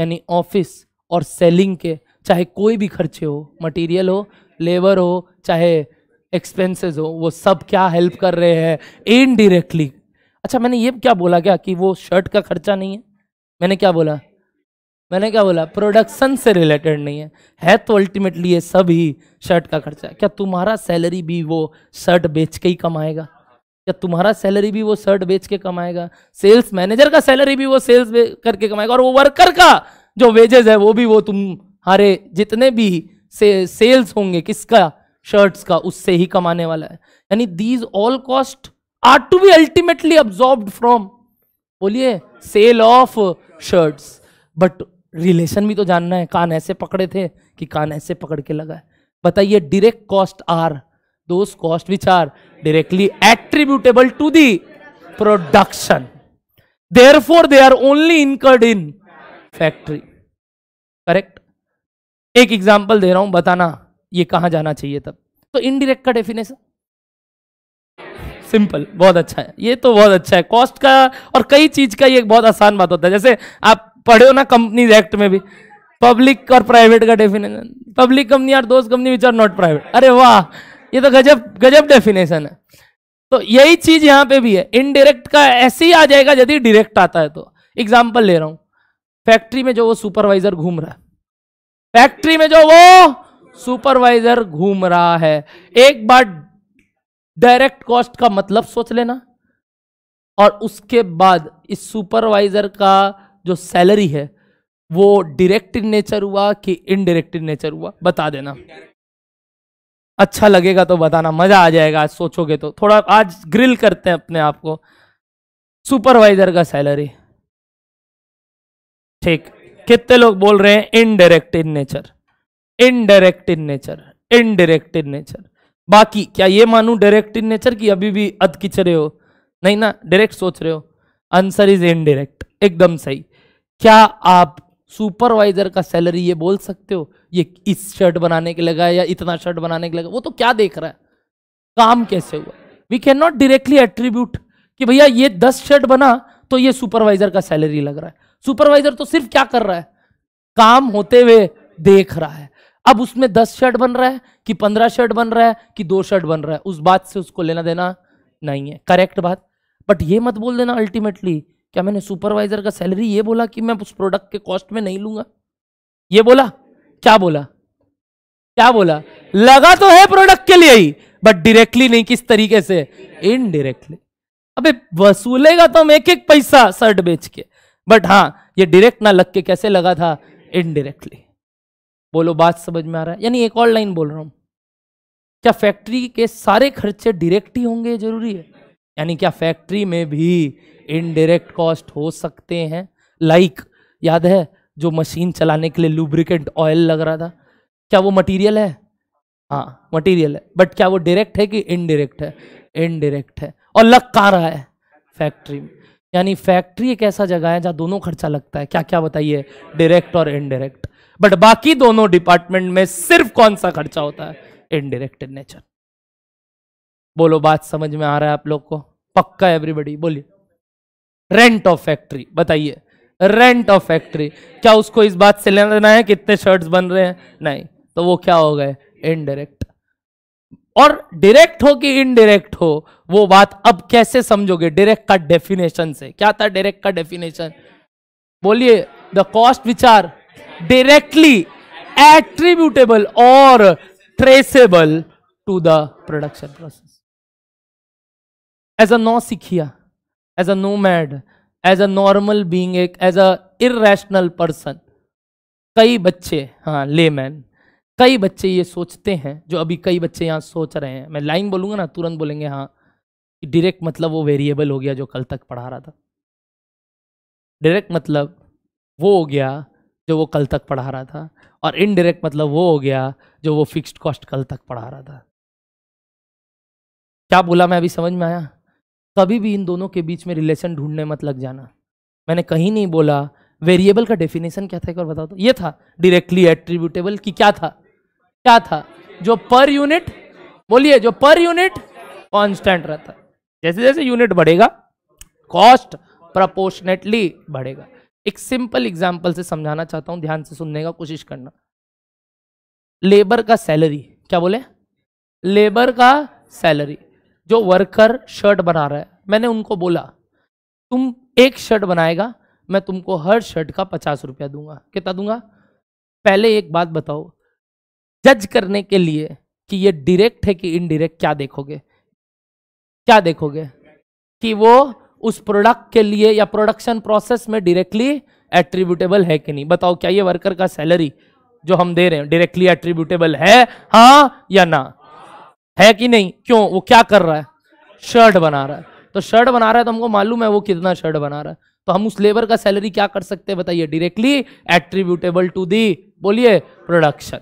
यानी ऑफिस और सेलिंग के चाहे कोई भी खर्चे हो मटेरियल हो लेबर हो चाहे एक्सपेंसेस हो वो सब क्या हेल्प कर रहे हैं इनडिरेक्टली अच्छा मैंने ये क्या बोला क्या कि वो शर्ट का खर्चा नहीं है मैंने क्या बोला मैंने क्या बोला प्रोडक्शन से रिलेटेड नहीं है है तो अल्टीमेटली ये सब ही शर्ट का खर्चा क्या तुम्हारा सैलरी भी वो शर्ट बेच के ही कमाएगा या तुम्हारा सैलरी भी वो शर्ट बेच के कमाएगा सेल्स मैनेजर का सैलरी भी वो सेल्स करके कमाएगा और वो वर्कर का जो वेजेस है वो भी वो हारे जितने भी से, सेल्स होंगे किसका शर्ट्स का उससे ही कमाने वाला है यानी these all cost are to be ultimately absorb from बोलिए sale of shirts but relation भी तो जानना है कान ऐसे पकड़े थे कि कान ऐसे पकड़ के लगा है बताइए direct cost are those costs which are directly attributable to the production. Therefore, they are only incurred in factory. Correct? एक एग्जाम्पल दे रहा हूं बताना ये कहां जाना चाहिए तब तो इनडायरेक्ट का डेफिनेशन सिंपल बहुत अच्छा है ये तो बहुत अच्छा है कॉस्ट का और कई चीज का ये बहुत आसान बात होता है जैसे आप पढ़े हो ना कंपनीज एक्ट में भी पब्लिक और प्राइवेट का डेफिनेशन पब्लिक कंपनी और those company which are not private अरे वाह ये तो गजब गजब डेफिनेशन है तो यही चीज यहां पे भी है इनडायरेक्ट का ऐसे ही आ जाएगा यदि डायरेक्ट आता है तो एग्जाम्पल ले रहा हूं फैक्ट्री में जो वो सुपरवाइजर घूम रहा है फैक्ट्री में जो वो सुपरवाइजर घूम रहा है एक बार डायरेक्ट कॉस्ट का मतलब सोच लेना और उसके बाद इस सुपरवाइजर का जो सैलरी है वो डायरेक्ट इन नेचर हुआ कि इनडायरेक्ट इन नेचर हुआ बता देना अच्छा लगेगा तो बताना मजा आ जाएगा आज सोचोगे तो थोड़ा आज ग्रिल करते हैं अपने आप को सुपरवाइजर का सैलरी ठीक कितने लोग बोल रहे हैं indirect in nature indirect in nature indirect in nature बाकी क्या ये मानू डायरेक्ट इन नेचर की अभी भी अद किच रहे हो नहीं ना डायरेक्ट सोच रहे हो आंसर इज इनडायरेक्ट एकदम सही क्या आप सुपरवाइजर का सैलरी ये बोल सकते हो ये इस शर्ट बनाने के लगा है या इतना शर्ट बनाने के लगा वो तो क्या देख रहा है काम कैसे हुआ we can not directly attribute कि भैया ये दस शर्ट बना तो ये सुपरवाइजर का सैलरी लग रहा है सुपरवाइजर तो सिर्फ क्या कर रहा है काम होते हुए देख रहा है अब उसमें दस शर्ट बन रहा है कि पंद्रह शर्ट बन रहा है कि दो शर्ट बन रहा है उस बात से उसको लेना देना नहीं है करेक्ट बात बट ये मत बोल देना अल्टीमेटली क्या मैंने सुपरवाइजर का सैलरी ये बोला कि मैं उस प्रोडक्ट के कॉस्ट में नहीं लूंगा ये बोला क्या बोला क्या बोला लगा तो है प्रोडक्ट के लिए ही बट डायरेक्टली नहीं किस तरीके से इनडायरेक्टली अबे वसूलेगा तो हम एक एक पैसा शर्ट बेच के बट हाँ ये डायरेक्ट ना लग के कैसे लगा था इनडायरेक्टली बोलो बात समझ में आ रहा है यानी एक और लाइन बोल रहा हूं क्या फैक्ट्री के सारे खर्चे डायरेक्ट ही होंगे जरूरी है यानी क्या फैक्ट्री में भी इनडायरेक्ट कॉस्ट हो सकते हैं लाइक like, याद है जो मशीन चलाने के लिए लुब्रिकेंट ऑयल लग रहा था क्या वो मटेरियल है हाँ मटेरियल है बट क्या वो डायरेक्ट है कि इनडायरेक्ट है इनडायरेक्ट है और लग कहाँ रहा है फैक्ट्री में यानी फैक्ट्री एक ऐसा जगह है जहाँ दोनों खर्चा लगता है क्या क्या बताइए डायरेक्ट और इनडायरेक्ट बट बाकी दोनों डिपार्टमेंट में सिर्फ कौन सा खर्चा होता है इनडायरेक्ट इन नेचर बोलो बात समझ में आ रहा है आप लोग को पक्का एवरीबडी बोलिए रेंट ऑफ फैक्ट्री बताइए रेंट ऑफ फैक्ट्री क्या उसको इस बात से लेना है कितने शर्ट्स बन रहे हैं नहीं तो वो क्या हो गए इनडायरेक्ट और डायरेक्ट हो कि इनडायरेक्ट हो वो बात अब कैसे समझोगे डायरेक्ट का डेफिनेशन से क्या था डायरेक्ट का डेफिनेशन बोलिए the cost which are directly attributable और traceable to the production process as a no सिखिया as a no mad as a normal being एक एज अ इेशनल पर्सन कई बच्चे हाँ लेमैन कई बच्चे ये सोचते हैं जो अभी कई बच्चे यहाँ सोच रहे हैं मैं लाइन बोलूँगा ना तुरंत बोलेंगे हाँ कि डायरेक्ट मतलब वो वेरिएबल हो गया जो कल तक पढ़ा रहा था डायरेक्ट मतलब वो हो गया जो वो कल तक पढ़ा रहा था और इनडायरेक्ट मतलब वो हो गया जो वो फिक्स्ड कॉस्ट कल तक पढ़ा रहा था क्या बोला मैं अभी समझ में आया कभी भी इन दोनों के बीच में रिलेशन ढूंढने मत लग जाना मैंने कहीं नहीं बोला वेरिएबल का डेफिनेशन क्या था एक और बताओ तो ये था डायरेक्टली एट्रीब्यूटेबल कि क्या था क्या था जो पर यूनिट बोलिए जो पर यूनिट कांस्टेंट रहता जैसे जैसे यूनिट बढ़ेगा कॉस्ट प्रपोर्शनेटली बढ़ेगा एक सिंपल एग्जाम्पल से समझाना चाहता हूँ ध्यान से सुनने का कोशिश करना लेबर का सैलरी क्या बोले लेबर का सैलरी जो वर्कर शर्ट बना रहा है मैंने उनको बोला तुम एक शर्ट बनाएगा मैं तुमको हर शर्ट का पचास रुपया दूंगा कितना दूंगा पहले एक बात बताओ जज करने के लिए कि ये डायरेक्ट है कि इनडायरेक्ट क्या देखोगे क्या देखोगे कि वो उस प्रोडक्ट के लिए या प्रोडक्शन प्रोसेस में डायरेक्टली एट्रीब्यूटेबल है कि नहीं बताओ क्या ये वर्कर का सैलरी जो हम दे रहे हैं डायरेक्टली एट्रीब्यूटेबल है हाँ या ना है कि नहीं क्यों वो क्या कर रहा है शर्ट बना रहा है तो शर्ट बना रहा है तो हमको मालूम है वो कितना शर्ट बना रहा है तो हम उस लेबर का सैलरी क्या कर सकते हैं बताइए डायरेक्टली एट्रीब्यूटेबल टू दी बोलिए प्रोडक्शन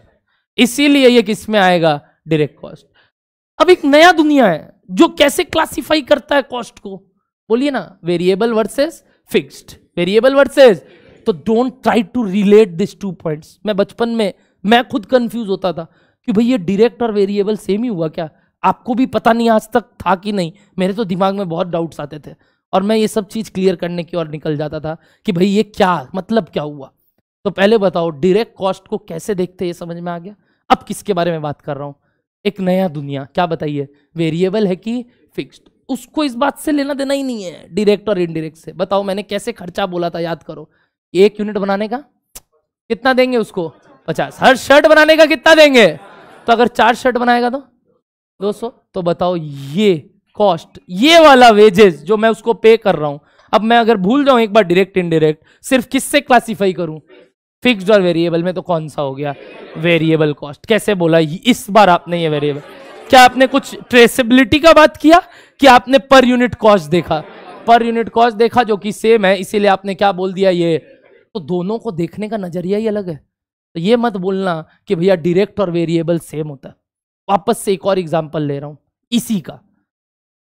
इसीलिए ये किस में आएगा डायरेक्ट कॉस्ट अब एक नया दुनिया है जो कैसे क्लासिफाई करता है कॉस्ट को बोलिए ना variable versus fixed variable versus तो don't try to relate this two points मैं बचपन में मैं खुद कंफ्यूज होता था कि भाई ये डायरेक्ट और वेरिएबल सेम ही हुआ क्या आपको भी पता नहीं आज तक था कि नहीं मेरे तो दिमाग में बहुत डाउट्स आते थे और मैं ये सब चीज़ क्लियर करने की ओर निकल जाता था कि भाई ये क्या मतलब क्या हुआ तो पहले बताओ डायरेक्ट कॉस्ट को कैसे देखते ये समझ में आ गया अब किसके बारे में बात कर रहा हूँ एक नया दुनिया क्या बताइए वेरिएबल है कि फिक्स्ड उसको इस बात से लेना देना ही नहीं है डायरेक्ट और इनडायरेक्ट से बताओ मैंने कैसे खर्चा बोला था याद करो एक यूनिट बनाने का कितना देंगे उसको पचास हर शर्ट बनाने का कितना देंगे तो अगर चार शर्ट बनाएगा तो 200 तो बताओ ये कॉस्ट ये वाला वेजेस जो मैं उसको पे कर रहा हूं अब मैं अगर भूल जाऊं एक बार डायरेक्ट इनडायरेक्ट सिर्फ किससे क्लासिफाई करूं फिक्स्ड और वेरिएबल में तो कौन सा हो गया वेरिएबल कॉस्ट कैसे बोला इस बार आपने ये वेरिएबल क्या आपने कुछ ट्रेसिबिलिटी का बात किया कि आपने पर यूनिट कॉस्ट देखा पर यूनिट कॉस्ट देखा जो कि सेम है इसीलिए आपने क्या बोल दिया ये तो दोनों को देखने का नजरिया ही अलग है तो ये मत बोलना कि भैया डायरेक्ट और वेरिएबल सेम होता है वापस से एक और एग्जांपल ले रहा हूँ इसी का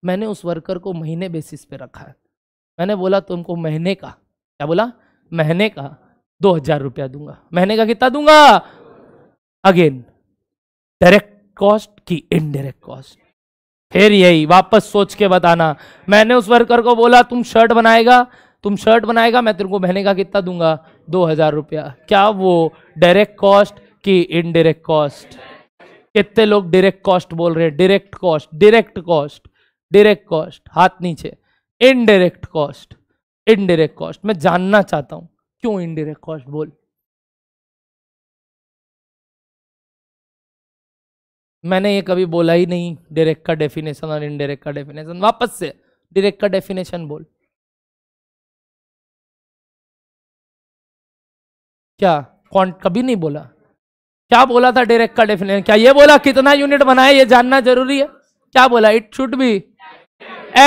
मैंने उस वर्कर को महीने बेसिस पे रखा है मैंने बोला तुमको महीने का क्या बोला महीने का दो हजार रुपया दूंगा महीने का कितना दूंगा अगेन डायरेक्ट कॉस्ट की इनडायरेक्ट कॉस्ट फिर यही वापस सोच के बताना मैंने उस वर्कर को बोला तुम शर्ट बनाएगा तुम शर्ट बनाएगा मैं तुमको महीने का कितना दूंगा दो हज़ार रुपया क्या वो डायरेक्ट कॉस्ट कि इनडायरेक्ट कॉस्ट कितने लोग डायरेक्ट कॉस्ट बोल रहे हैं direct cost direct cost direct cost हाथ नीचे इनडायरेक्ट कॉस्ट इनडायरेक्ट कॉस्ट मैं जानना चाहता हूं क्यों इनडायरेक्ट कॉस्ट बोल मैंने ये कभी बोला ही नहीं डायरेक्ट का डेफिनेशन और इनडायरेक्ट का डेफिनेशन वापस से डायरेक्ट का डेफिनेशन बोल क्या कौन कभी नहीं बोला क्या बोला था डायरेक्ट का डेफिनेशन क्या ये बोला कितना यूनिट बनाए ये जानना जरूरी है क्या बोला it should be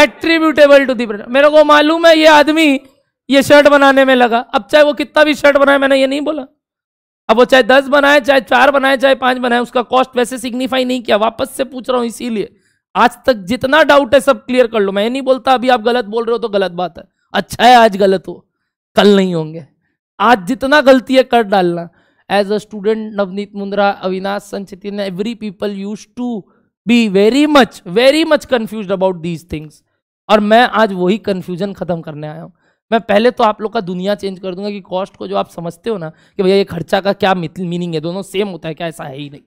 attributable to the मेरे को मालूम है ये आदमी ये शर्ट बनाने में लगा अब चाहे वो कितना भी शर्ट बनाए मैंने ये नहीं बोला अब वो चाहे दस बनाए चाहे चार बनाए चाहे पांच बनाए उसका कॉस्ट वैसे सिग्निफाई नहीं किया वापस से पूछ रहा हूँ इसीलिए आज तक जितना डाउट है सब क्लियर कर लो मैं ये नहीं बोलता अभी आप गलत बोल रहे हो तो गलत बात है अच्छा है आज गलत हो कल नहीं होंगे आज जितना गलती है कर डालना as a student Navneet Mundra Avinash Sanchit every people use to be very much very much confuse about these things और मैं आज वही कन्फ्यूजन खत्म करने आया हूँ मैं पहले तो आप लोग का दुनिया चेंज कर दूंगा कि कॉस्ट को जो आप समझते हो ना कि भैया ये खर्चा का क्या मीनिंग है दोनों सेम होता है क्या ऐसा है ही नहीं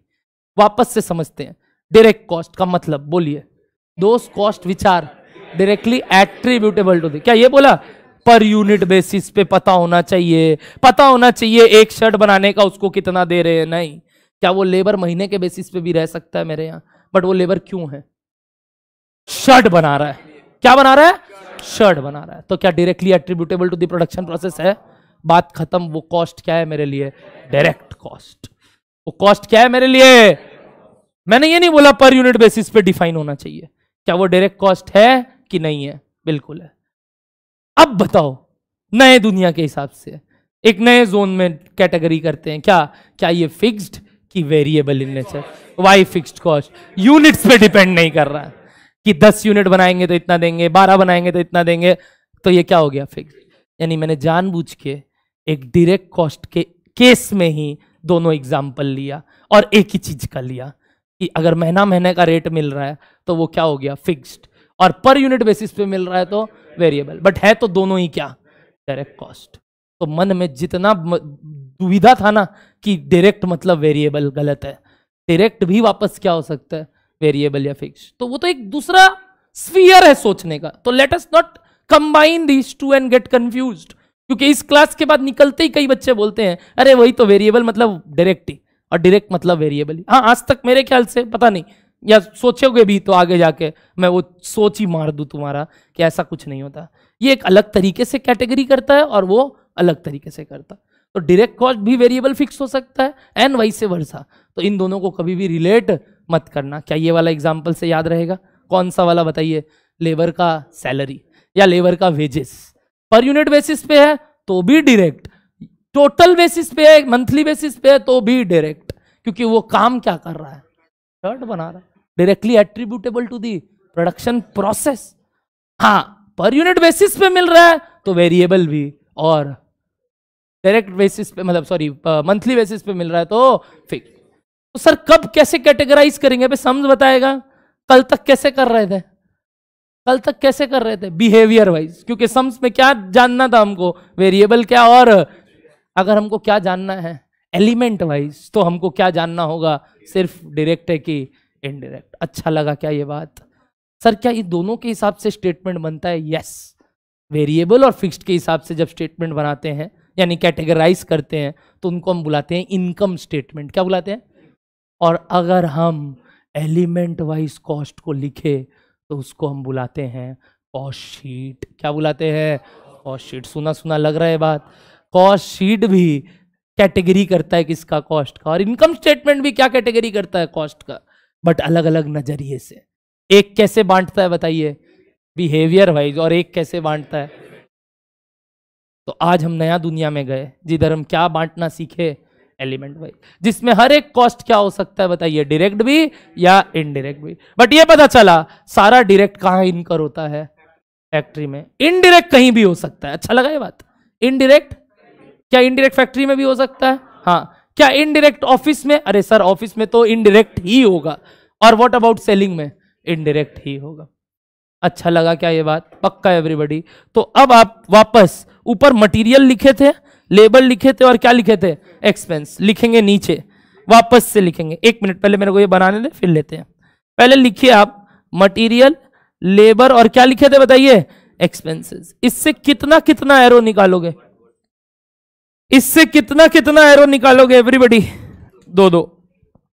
वापस से समझते हैं डायरेक्ट कॉस्ट का मतलब बोलिए दोस्त cost which are directly attributable to दे क्या ये बोला पर यूनिट बेसिस पे पता होना चाहिए पता होना चाहिए एक शर्ट बनाने का उसको कितना दे रहे हैं नहीं क्या वो लेबर महीने के बेसिस पे भी रह सकता है मेरे यहां बट वो लेबर क्यों है शर्ट बना रहा है क्या बना रहा है शर्ट बना रहा है तो क्या directly attributable to the production process है बात खत्म वो कॉस्ट क्या है मेरे लिए डायरेक्ट कॉस्ट वो कॉस्ट क्या है मेरे लिए मैंने ये नहीं बोला पर यूनिट बेसिस पे डिफाइन होना चाहिए क्या वो डायरेक्ट कॉस्ट है कि नहीं है बिल्कुल है अब बताओ नए दुनिया के हिसाब से एक नए जोन में कैटेगरी करते हैं क्या क्या ये फिक्स्ड कि variable in nature why fixed cost units पे डिपेंड नहीं कर रहा कि दस यूनिट बनाएंगे तो इतना देंगे बारह बनाएंगे तो इतना देंगे तो ये क्या हो गया फिक्स यानी मैंने जानबूझ के एक डायरेक्ट कॉस्ट के केस में ही दोनों एग्जाम्पल लिया और एक ही चीज का लिया कि अगर महीना महीने का रेट मिल रहा है तो वो क्या हो गया फिक्स्ड और पर यूनिट बेसिस पे मिल रहा है तो वेरिएबल बट है तो दोनों ही क्या डायरेक्ट कॉस्ट तो मन में जितना दुविधा था ना कि डायरेक्ट मतलब वेरिएबल गलत है डायरेक्ट भी वापस क्या हो सकता है वेरिएबल या फिक्स तो वो तो एक दूसरा स्फीयर है सोचने का तो let us not combine this two and get confuse क्योंकि इस क्लास के बाद निकलते ही कई बच्चे बोलते हैं अरे वही तो वेरिएबल मतलब डायरेक्ट ही और डायरेक्ट मतलब वेरिएबल ही हाँ आज तक मेरे ख्याल से पता नहीं या सोचोगे भी तो आगे जाके मैं वो सोच ही मार दूँ तुम्हारा कि ऐसा कुछ नहीं होता ये एक अलग तरीके से कैटेगरी करता है और वो अलग तरीके से करता तो डायरेक्ट कॉस्ट भी वेरिएबल फिक्स हो सकता है एंड वाइस से वर्षा तो इन दोनों को कभी भी रिलेट मत करना क्या ये वाला एग्जाम्पल से याद रहेगा कौन सा वाला बताइए लेबर का सैलरी या लेबर का वेजेस पर यूनिट बेसिस पे है तो भी डायरेक्ट टोटल बेसिस पे है मंथली बेसिस पे है तो भी डायरेक्ट क्योंकि वो काम क्या कर रहा है शर्ट बना रहा है directly attributable to the production process हाँ पर यूनिट बेसिस पे मिल रहा है तो वेरिएबल भी और डायरेक्ट बेसिस पे मतलब सॉरी मंथली बेसिस पे मिल रहा है तो फिक्स तो सर कब कैसे कैटेगराइज करेंगे भाई समझ बताएगा कल तक कैसे कर रहे थे कल तक कैसे कर रहे थे बिहेवियर वाइज क्योंकि सम्स में क्या जानना था हमको वेरिएबल क्या और अगर हमको क्या जानना है एलिमेंट वाइज तो हमको क्या जानना होगा सिर्फ डायरेक्ट है कि इनडायरेक्ट अच्छा लगा क्या ये बात सर क्या ये दोनों के हिसाब से स्टेटमेंट बनता है यस वेरिएबल और फिक्स्ड के हिसाब से जब स्टेटमेंट बनाते हैं यानी कैटेगराइज करते हैं तो उनको हम बुलाते हैं इनकम स्टेटमेंट क्या बुलाते हैं और अगर हम एलिमेंट वाइज कॉस्ट को लिखे तो उसको हम बुलाते हैं कॉस्ट शीट क्या बुलाते हैं कॉस्ट शीट सुना सुना लग रहा है बात कॉस्ट शीट भी कैटेगरी करता है किसका कॉस्ट का और इनकम स्टेटमेंट भी क्या कैटेगरी करता है कॉस्ट का बट अलग अलग नजरिए से एक कैसे बांटता है बताइए बिहेवियर वाइज और एक कैसे बांटता है तो आज हम नया दुनिया में गए जिधर हम क्या बांटना सीखे एलिमेंट वाइज जिसमें हर एक कॉस्ट क्या हो सकता है बताइए डायरेक्ट भी या इनडायरेक्ट भी बट ये पता चला सारा डायरेक्ट कहाँ इनकर होता है फैक्ट्री में इनडायरेक्ट कहीं भी हो सकता है अच्छा लगा ये बात इनडायरेक्ट क्या इनडायरेक्ट फैक्ट्री में भी हो सकता है हाँ क्या इनडायरेक्ट ऑफिस में अरे सर ऑफिस में तो इनडायरेक्ट ही होगा और व्हाट अबाउट सेलिंग में इनडायरेक्ट ही होगा अच्छा लगा क्या ये बात पक्का एवरीबडी तो अब आप वापस ऊपर मटेरियल लिखे थे लेबर लिखे थे और क्या लिखे थे एक्सपेंस लिखेंगे नीचे वापस से लिखेंगे एक मिनट पहले मेरे को ये बनाने दे फिर लेते हैं पहले लिखिए आप मटेरियल लेबर और क्या लिखे थे बताइए एक्सपेंसेस इससे कितना कितना एरो निकालोगे इससे कितना कितना एरो निकालोगे एवरीबडी दो दो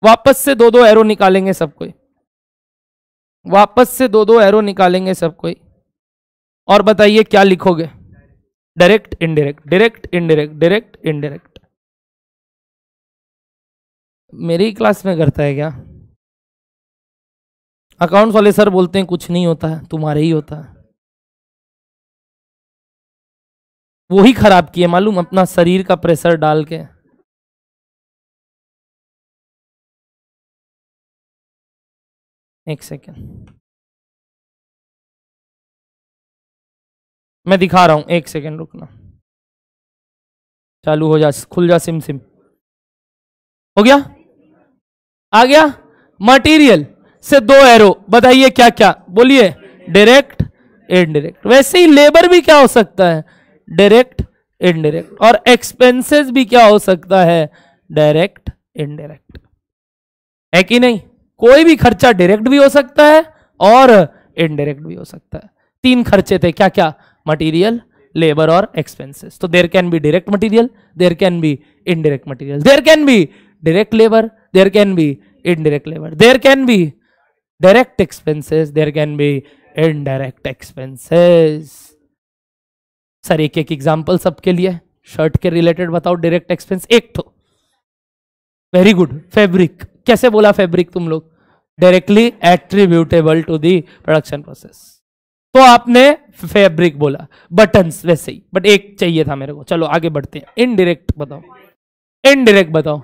वापस से दो दो एरो निकालेंगे सब कोई वापस से दो दो एरो निकालेंगे सब कोई और बताइए क्या लिखोगे direct indirect direct indirect direct indirect मेरी क्लास में करता है क्या अकाउंट्स वाले सर बोलते हैं कुछ नहीं होता है तुम्हारे ही होता है वो ही खराब किए मालूम अपना शरीर का प्रेशर डाल के एक सेकेंड मैं दिखा रहा हूं एक सेकेंड रुकना चालू हो जा खुल जा सिम सिम हो गया आ गया मटेरियल से दो एरो बताइए क्या क्या बोलिए डायरेक्ट इनडायरेक्ट वैसे ही लेबर भी क्या हो सकता है डायरेक्ट इनडायरेक्ट और एक्सपेंसेस भी क्या हो सकता है डायरेक्ट इनडायरेक्ट है कि नहीं कोई भी खर्चा डायरेक्ट भी हो सकता है और इनडायरेक्ट भी हो सकता है तीन खर्चे थे क्या क्या मटेरियल लेबर और एक्सपेंसेस तो there can be direct material there can be indirect material there can be direct labour there can be indirect labour there can be direct expenses there can be indirect expenses sir एक एक एग्जाम्पल सबके लिए शर्ट के रिलेटेड बताओ डायरेक्ट एक्सपेंस एक तो वेरी गुड फैब्रिक कैसे बोला फैब्रिक तुम लोग directly attributable to the production process तो आपने फैब्रिक बोला बटन्स वैसे ही बट एक चाहिए था मेरे को चलो आगे बढ़ते हैं इनडायरेक्ट बताओ इनडायरेक्ट बताओ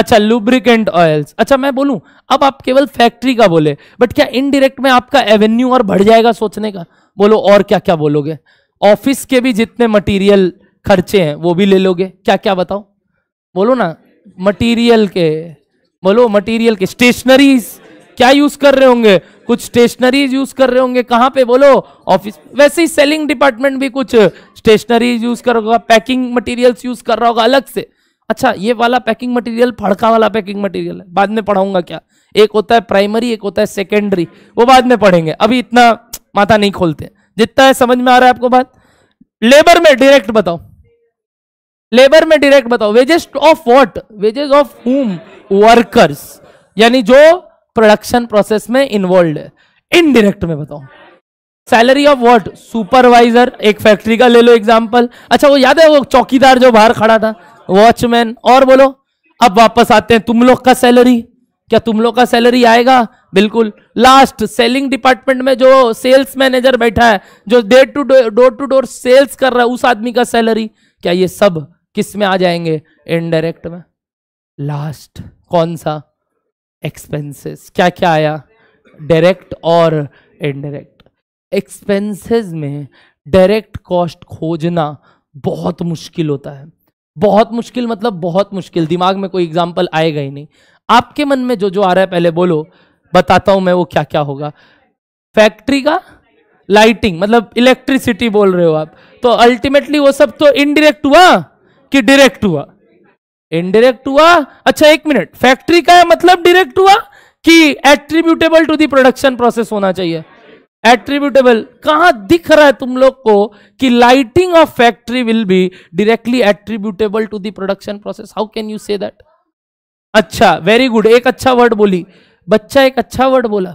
अच्छा लुब्रिकेंट ऑयल्स अच्छा मैं बोलूं अब आप केवल फैक्ट्री का बोले बट क्या इनडायरेक्ट में आपका एवेन्यू और बढ़ जाएगा सोचने का बोलो और क्या क्या बोलोगे ऑफिस के भी जितने मटेरियल खर्चे हैं वो भी ले लोगे क्या क्या बताओ बोलो ना मटेरियल के बोलो मटेरियल के स्टेशनरीज क्या यूज कर रहे होंगे कुछ स्टेशनरीज यूज कर रहे होंगे कहाँ पे बोलो ऑफिस वैसे ही सेलिंग डिपार्टमेंट भी कुछ स्टेशनरीज यूज कर रहा होगा पैकिंग मटेरियल्स यूज कर रहा होगा अलग से अच्छा ये वाला पैकिंग मटेरियल फड़का वाला पैकिंग मटेरियल है बाद में पढ़ाऊंगा क्या एक होता है प्राइमरी एक होता है सेकेंडरी वो बाद में पढ़ेंगे अभी इतना माता नहीं खोलते जितना है समझ में आ रहा है आपको बात लेबर में डायरेक्ट बताओ लेबर में डायरेक्ट बताओ wages of what wages of whom workers यानी जो प्रोडक्शन प्रोसेस में इन्वॉल्व है इनडायरेक्ट में बताओ सैलरी ऑफ व्हाट सुपरवाइजर एक फैक्ट्री का ले लो एग्जाम्पल अच्छा वो याद है वो चौकीदार जो बाहर खड़ा था वॉचमैन और बोलो अब वापस आते हैं तुम लोग का सैलरी क्या तुम लोग का सैलरी आएगा बिल्कुल लास्ट सेलिंग डिपार्टमेंट में जो सेल्स मैनेजर बैठा है जो day to door to door sales कर रहा है उस आदमी का सैलरी क्या ये सब किस में आ जाएंगे इनडायरेक्ट में लास्ट कौन सा एक्सपेंसेस क्या क्या आया डायरेक्ट और इनडायरेक्ट एक्सपेंसेस में डायरेक्ट कॉस्ट खोजना बहुत मुश्किल होता है बहुत मुश्किल मतलब बहुत मुश्किल दिमाग में कोई एग्जाम्पल आएगा ही नहीं आपके मन में जो जो आ रहा है पहले बोलो बताता हूं मैं वो क्या क्या होगा फैक्ट्री का लाइटिंग मतलब इलेक्ट्रिसिटी बोल रहे हो आप तो अल्टीमेटली वो सब तो इनडिरेक्ट हुआ कि डायरेक्ट हुआ इनडिरेक्ट हुआ अच्छा एक मिनट फैक्ट्री का मतलब डायरेक्ट हुआ कि attributable to the production process होना चाहिए एट्रीब्यूटेबल कहां दिख रहा है तुम लोग को कि lighting of factory will be directly attributable to the production process how can you say that अच्छा वेरी गुड एक अच्छा वर्ड बोली बच्चा एक अच्छा वर्ड बोला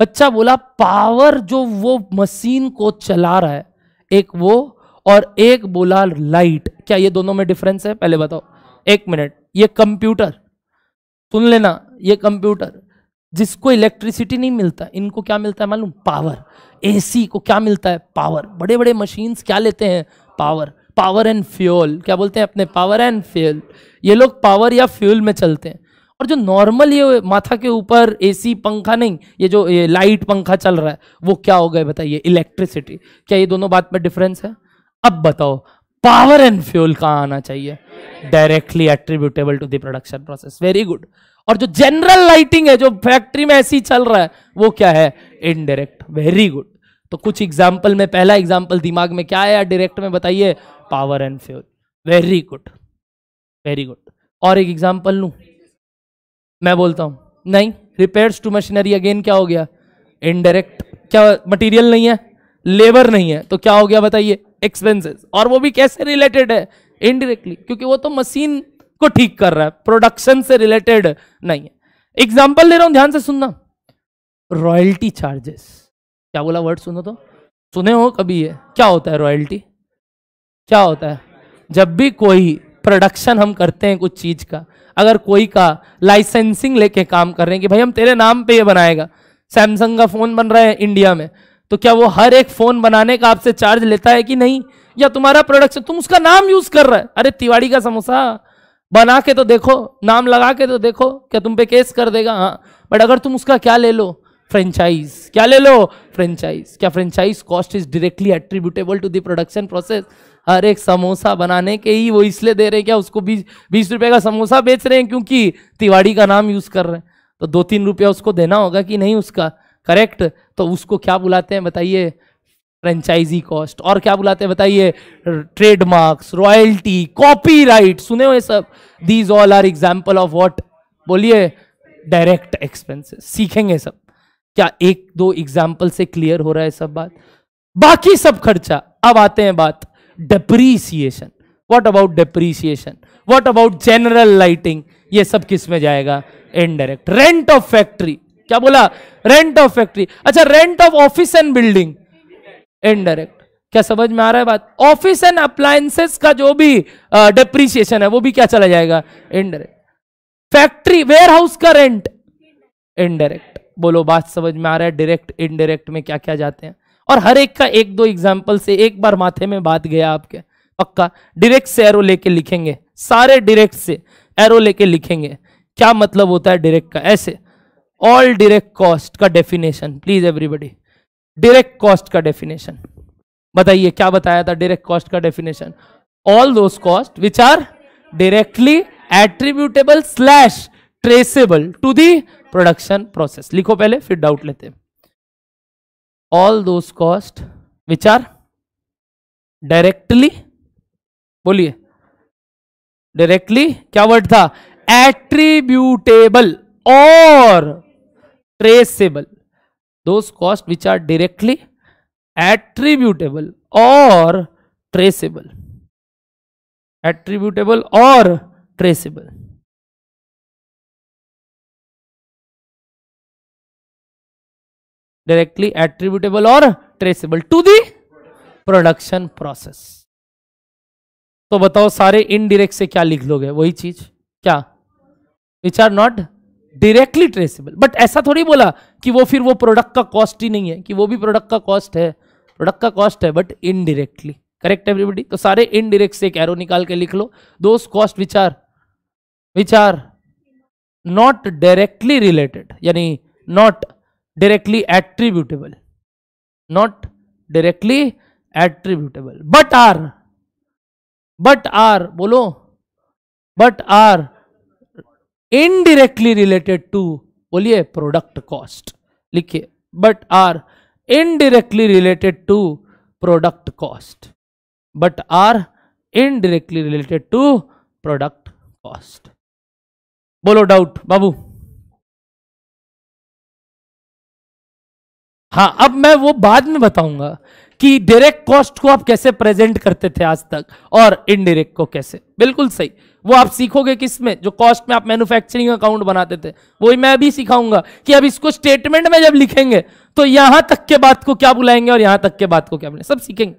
बच्चा बोला पावर जो वो मशीन को चला रहा है एक वो और एक बोला लाइट क्या ये दोनों में डिफरेंस है पहले बताओ एक मिनट ये कंप्यूटर सुन लेना ये कंप्यूटर जिसको इलेक्ट्रिसिटी नहीं मिलता इनको क्या मिलता है मालूम पावर एसी को क्या मिलता है पावर बड़े बड़े मशीन्स क्या लेते हैं पावर पावर एंड फ्यूल क्या बोलते हैं अपने पावर एंड फ्यूल ये लोग पावर या फ्यूल में चलते हैं और जो नॉर्मल ये माथा के ऊपर एसी पंखा नहीं ये जो ये लाइट पंखा चल रहा है वो क्या हो गए बताइए इलेक्ट्रिसिटी क्या ये दोनों बात में डिफरेंस है अब बताओ पावर एंड फ्यूल कहाँ आना चाहिए directly attributable to the production process very good और जो जनरल लाइटिंग है जो फैक्ट्री में ऐसी चल रहा है वो क्या है इनडायरेक्ट वेरी गुड तो कुछ एग्जाम्पल में पहला एग्जाम्पल दिमाग में क्या आया डायरेक्ट में बताइए power and fuel very good very good और एक एग्जाम्पल लू मैं बोलता हूं नहीं रिपेयर्स टू मशीनरी अगेन क्या हो गया इनडायरेक्ट क्या मटेरियल नहीं है लेबर नहीं है तो क्या हो गया बताइए एक्सपेंसेस और वो भी कैसे रिलेटेड है इनडायरेक्टली क्योंकि वो तो मशीन को ठीक कर रहा है प्रोडक्शन से रिलेटेड नहीं है एग्जाम्पल दे रहा हूं ध्यान से सुनना रॉयल्टी चार्जेस क्या बोला वर्ड सुनो तो सुने हो कभी ये क्या होता है रॉयल्टी क्या होता है जब भी कोई प्रोडक्शन हम करते हैं कुछ चीज़ का अगर कोई का लाइसेंसिंग लेके काम कर रहे हैं कि भाई हम तेरे नाम पे ये बनाएगा सैमसंग का फ़ोन बन रहा है इंडिया में तो क्या वो हर एक फ़ोन बनाने का आपसे चार्ज लेता है कि नहीं या तुम्हारा प्रोडक्शन तुम उसका नाम यूज़ कर रहे है अरे तिवाड़ी का समोसा बना के तो देखो नाम लगा के तो देखो क्या तुम पे केस कर देगा हाँ बट अगर तुम उसका क्या ले लो फ्रेंचाइज क्या ले लो फ्रेंचाइज क्या franchise cost is directly attributable to the production process हर एक समोसा बनाने के ही वो इसलिए दे रहे हैं क्या उसको बीस बीस रुपये का समोसा बेच रहे हैं क्योंकि तिवाड़ी का नाम यूज़ कर रहे हैं तो दो तीन रुपया उसको देना होगा कि नहीं उसका करेक्ट तो उसको क्या बुलाते हैं बताइए फ्रेंचाइजी कॉस्ट और क्या बुलाते हैं बताइए ट्रेडमार्क्स रॉयल्टी कॉपीराइट सुने हो ये सब these all are example of what बोलिए डायरेक्ट एक्सपेंसेस सीखेंगे सब क्या एक दो एग्जाम्पल से क्लियर हो रहा है सब बात बाकी सब खर्चा अब आते हैं बात depreciation what about depreciation what about general lighting ये सब किस में जाएगा इनडायरेक्ट रेंट ऑफ फैक्ट्री क्या बोला रेंट ऑफ फैक्ट्री अच्छा rent of office and building indirect क्या समझ में आ रहा है बात ऑफिस एंड अप्लायसेस का जो भी डेप्रीसिएशन uh, है वो भी क्या चला जाएगा इनडायरेक्ट फैक्ट्री वेयर हाउस का रेंट इनडायरेक्ट बोलो बात समझ में आ रहा है डायरेक्ट इनडायरेक्ट में क्या क्या जाते हैं और हर एक का एक दो एग्जाम्पल से एक बार माथे में बात गया आपके पक्का डायरेक्ट से एरो लेके लिखेंगे सारे डायरेक्ट से एरो लेके लिखेंगे क्या मतलब होता है डायरेक्ट का ऐसे ऑल डायरेक्ट कॉस्ट का definition please everybody direct cost का डेफिनेशन बताइए क्या बताया था डायरेक्ट कॉस्ट का definition all those cost which are directly attributable slash traceable to the production process लिखो पहले फिर डाउट लेते हैं all those cost which are directly बोलिए डायरेक्टली क्या वर्ड था एट्रीब्यूटेबल और traceable those cost which are directly attributable और ट्रेसेबल एट्रीब्यूटेबल और traceable directly attributable or traceable to the production process तो बताओ सारे इनडिरेक्ट से क्या लिख लोगे वही चीज क्या which are not directly traceable but ऐसा थोड़ी बोला कि वो फिर वो प्रोडक्ट का कॉस्ट ही नहीं है कि वो भी प्रोडक्ट का कॉस्ट है प्रोडक्ट का कॉस्ट है बट इनडिरेक्टली करेक्ट एवरीबडी तो सारे इनडिरेक्ट से एक एरो निकाल के लिख लो those cost which are which are not directly related यानी not directly attributable not directly attributable but are but are bolo but are indirectly related to boliye product cost likhiye but are indirectly related to product cost but are indirectly related to product cost bolo doubt babu हाँ अब मैं वो बाद में बताऊंगा कि डायरेक्ट कॉस्ट को आप कैसे प्रेजेंट करते थे आज तक और इनडायरेक्ट को कैसे बिल्कुल सही वो आप सीखोगे किस में जो कॉस्ट में आप मैन्युफैक्चरिंग अकाउंट बनाते थे वही मैं अभी सिखाऊंगा कि अब इसको स्टेटमेंट में जब लिखेंगे तो यहां तक के बात को क्या बुलाएंगे और यहां तक के बात को क्या बुलाएंगे सब सीखेंगे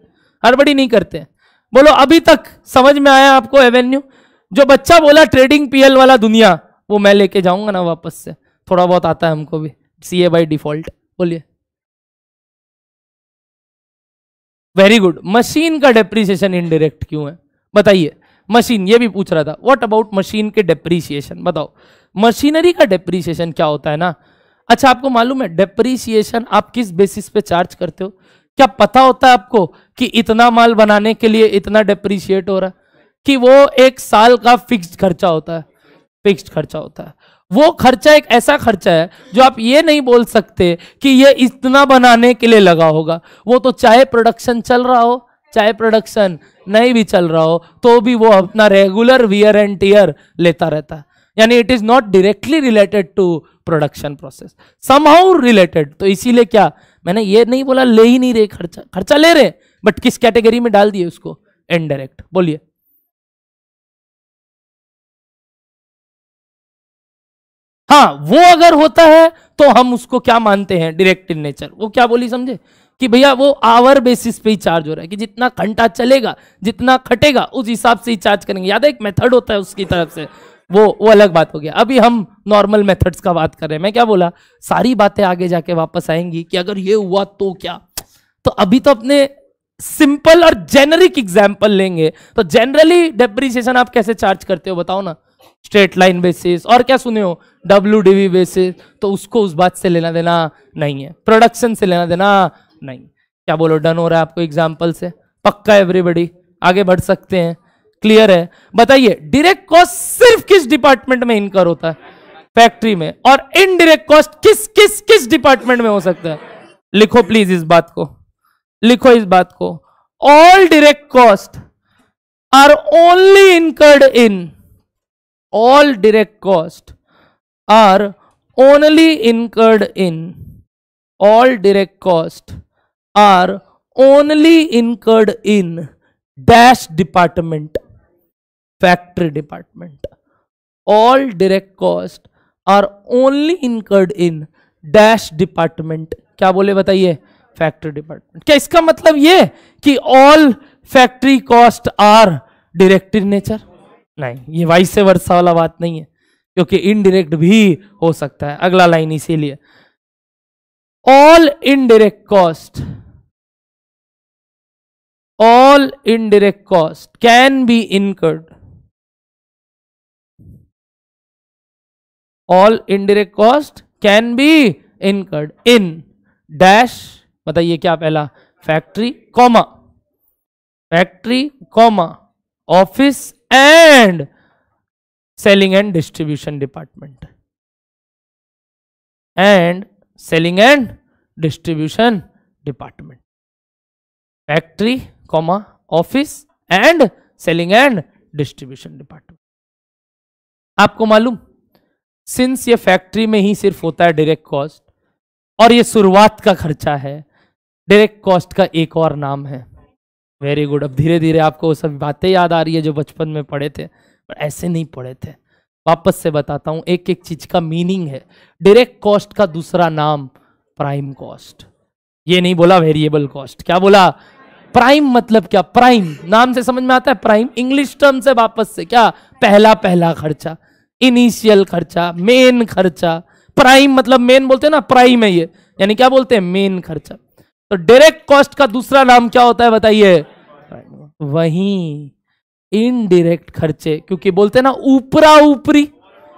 हड़बड़ी नहीं करते बोलो अभी तक समझ में आया आपको एवेन्यू जो बच्चा बोला ट्रेडिंग पीएल वाला दुनिया वो मैं लेके जाऊंगा ना वापस से थोड़ा बहुत आता है हमको भी सी ए बाई डिफॉल्ट बोलिए वेरी गुड मशीन का डेप्रीसिएशन इनडायरेक्ट क्यों है बताइए मशीन ये भी पूछ रहा था व्हाट अबाउट मशीन के डेप्रीसिएशन बताओ मशीनरी का डेप्रीसिएशन क्या होता है ना अच्छा आपको मालूम है डेप्रीसिएशन आप किस बेसिस पे चार्ज करते हो क्या पता होता है आपको कि इतना माल बनाने के लिए इतना डेप्रीसिएट हो रहा है कि वो एक साल का फिक्स्ड खर्चा होता है फिक्स्ड खर्चा होता है वो खर्चा एक ऐसा खर्चा है जो आप ये नहीं बोल सकते कि ये इतना बनाने के लिए लगा होगा वो तो चाहे प्रोडक्शन चल रहा हो चाहे प्रोडक्शन नहीं भी चल रहा हो तो भी वो अपना रेगुलर वियर एंड टीयर लेता रहता है यानी it is not directly related to production process somehow related तो इसीलिए क्या मैंने ये नहीं बोला ले ही नहीं रहे खर्चा खर्चा ले रहे बट किस कैटेगरी में डाल दिए उसको इनडायरेक्ट बोलिए हाँ वो अगर होता है तो हम उसको क्या मानते हैं डायरेक्ट इन नेचर वो क्या बोली समझे कि भैया वो आवर बेसिस पे ही चार्ज हो रहा है कि जितना घंटा चलेगा जितना खटेगा उस हिसाब से ही चार्ज करेंगे याद है एक मेथड होता है उसकी तरफ से वो वो अलग बात हो गया अभी हम नॉर्मल मेथड्स का बात कर रहे हैं मैं क्या बोला सारी बातें आगे जाके वापस आएंगी कि अगर ये हुआ तो क्या तो अभी तो अपने सिंपल और जेनरिक एग्जाम्पल लेंगे तो जनरली डेप्रिसिएशन आप कैसे चार्ज करते हो बताओ ना स्ट्रेट लाइन बेसिस और क्या सुने हो डब्ल्यू डी बेसिस तो उसको उस बात से लेना देना नहीं है प्रोडक्शन से लेना देना नहीं क्या बोलो डन हो रहा है आपको एग्जाम्पल से पक्का एवरीबडी आगे बढ़ सकते हैं क्लियर है बताइए डायरेक्ट कॉस्ट सिर्फ किस डिपार्टमेंट में इनकर होता है फैक्ट्री में और इनडायरेक्ट कॉस्ट किस किस किस डिपार्टमेंट में हो सकता है लिखो प्लीज इस बात को लिखो इस बात को all direct cost are only incurred in all direct cost are only incurred in all direct cost are only incurred in dash department factory department all direct cost are only incurred in dash department क्या बोले बताइए फैक्ट्री डिपार्टमेंट क्या इसका मतलब ये कि all factory cost are direct in nature नहीं ये वाइस से वर्षा वाला बात नहीं है क्योंकि इनडायरेक्ट भी हो सकता है अगला लाइन इसीलिए all indirect cost all indirect cost can be incurred all indirect cost can be incurred in dash बताइए क्या पहला factory comma factory comma office and selling and distribution department and selling and distribution department factory comma office and selling and distribution department आपको मालूम सिंस ये फैक्ट्री में ही सिर्फ होता है डायरेक्ट कॉस्ट और ये शुरुआत का खर्चा है डायरेक्ट कॉस्ट का एक और नाम है वेरी गुड अब धीरे धीरे आपको वो सब बातें याद आ रही है जो बचपन में पढ़े थे पर ऐसे नहीं पढ़े थे वापस से बताता हूँ एक एक चीज का मीनिंग है डायरेक्ट कॉस्ट का दूसरा नाम प्राइम कॉस्ट ये नहीं बोला वेरिएबल कॉस्ट क्या बोला प्राइम मतलब क्या प्राइम नाम से समझ में आता है प्राइम इंग्लिश टर्म से वापस से क्या पहला पहला खर्चा इनिशियल खर्चा मेन खर्चा प्राइम मतलब मेन बोलते हैं ना प्राइम है ये यानी क्या बोलते हैं मेन खर्चा तो डायरेक्ट कॉस्ट का दूसरा नाम क्या होता है बताइए वही इनडायरेक्ट खर्चे क्योंकि बोलते हैं ना ऊपरा ऊपरी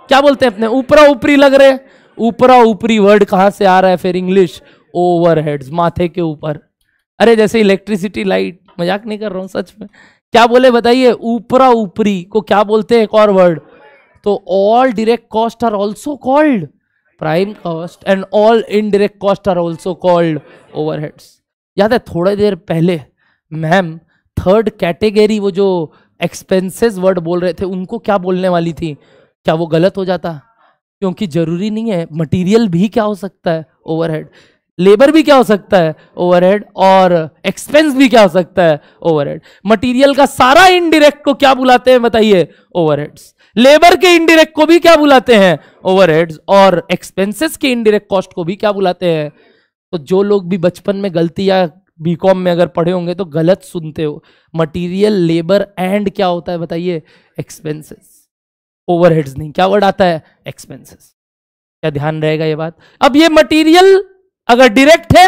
क्या बोलते हैं अपने ऊपरा ऊपरी लग रहे ऊपरा ऊपरी वर्ड कहां से आ रहा है फिर इंग्लिश ओवरहेड्स माथे के ऊपर अरे जैसे इलेक्ट्रिसिटी लाइट मजाक नहीं कर रहा हूं सच में क्या बोले बताइए ऊपरा ऊपरी को क्या बोलते हैं एक और वर्ड तो all direct cost are also called prime cost and all indirect cost are also called heads याद है थोड़ी देर पहले मैम थर्ड कैटेगरी वो जो एक्सपेंसेस वर्ड बोल रहे थे उनको क्या बोलने वाली थी क्या वो गलत हो जाता क्योंकि जरूरी नहीं है मटेरियल भी क्या हो सकता है ओवरहेड लेबर भी क्या हो सकता है ओवरहेड और एक्सपेंस भी क्या हो सकता है ओवरहेड मटेरियल का सारा इनडायरेक्ट को क्या बुलाते हैं बताइए ओवरहेड्स लेबर के इनडिरेक्ट को भी क्या बुलाते हैं ओवरहेड्स और एक्सपेंसेस के इनडिरेक्ट कॉस्ट को भी क्या बुलाते हैं तो जो लोग भी बचपन में गलती या बीकॉम में अगर पढ़े होंगे तो गलत सुनते हो मटेरियल लेबर एंड क्या होता है बताइए एक्सपेंसेस ओवरहेड्स नहीं क्या वर्ड आता है एक्सपेंसेस क्या ध्यान रहेगा ये बात अब ये मटेरियल अगर डायरेक्ट है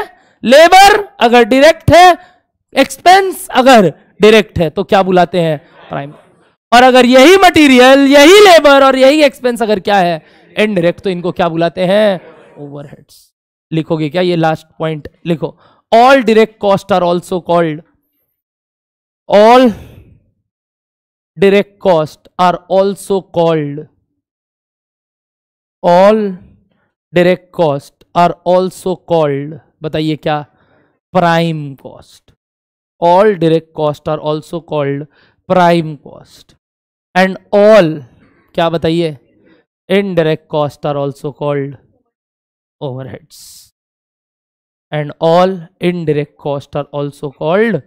लेबर अगर डायरेक्ट है एक्सपेंस अगर डायरेक्ट है तो क्या बुलाते हैं प्राइम और अगर यही मटेरियल यही लेबर और यही एक्सपेंस अगर क्या है इनडायरेक्ट तो इनको क्या बुलाते हैं ओवरहेड्स लिखोगे क्या ये लास्ट पॉइंट लिखो all direct cost are also called all direct cost are also called all direct cost are also called बताइए क्या prime cost all direct cost are also called prime cost and all क्या बताइए indirect cost are also called overheads and cost are also called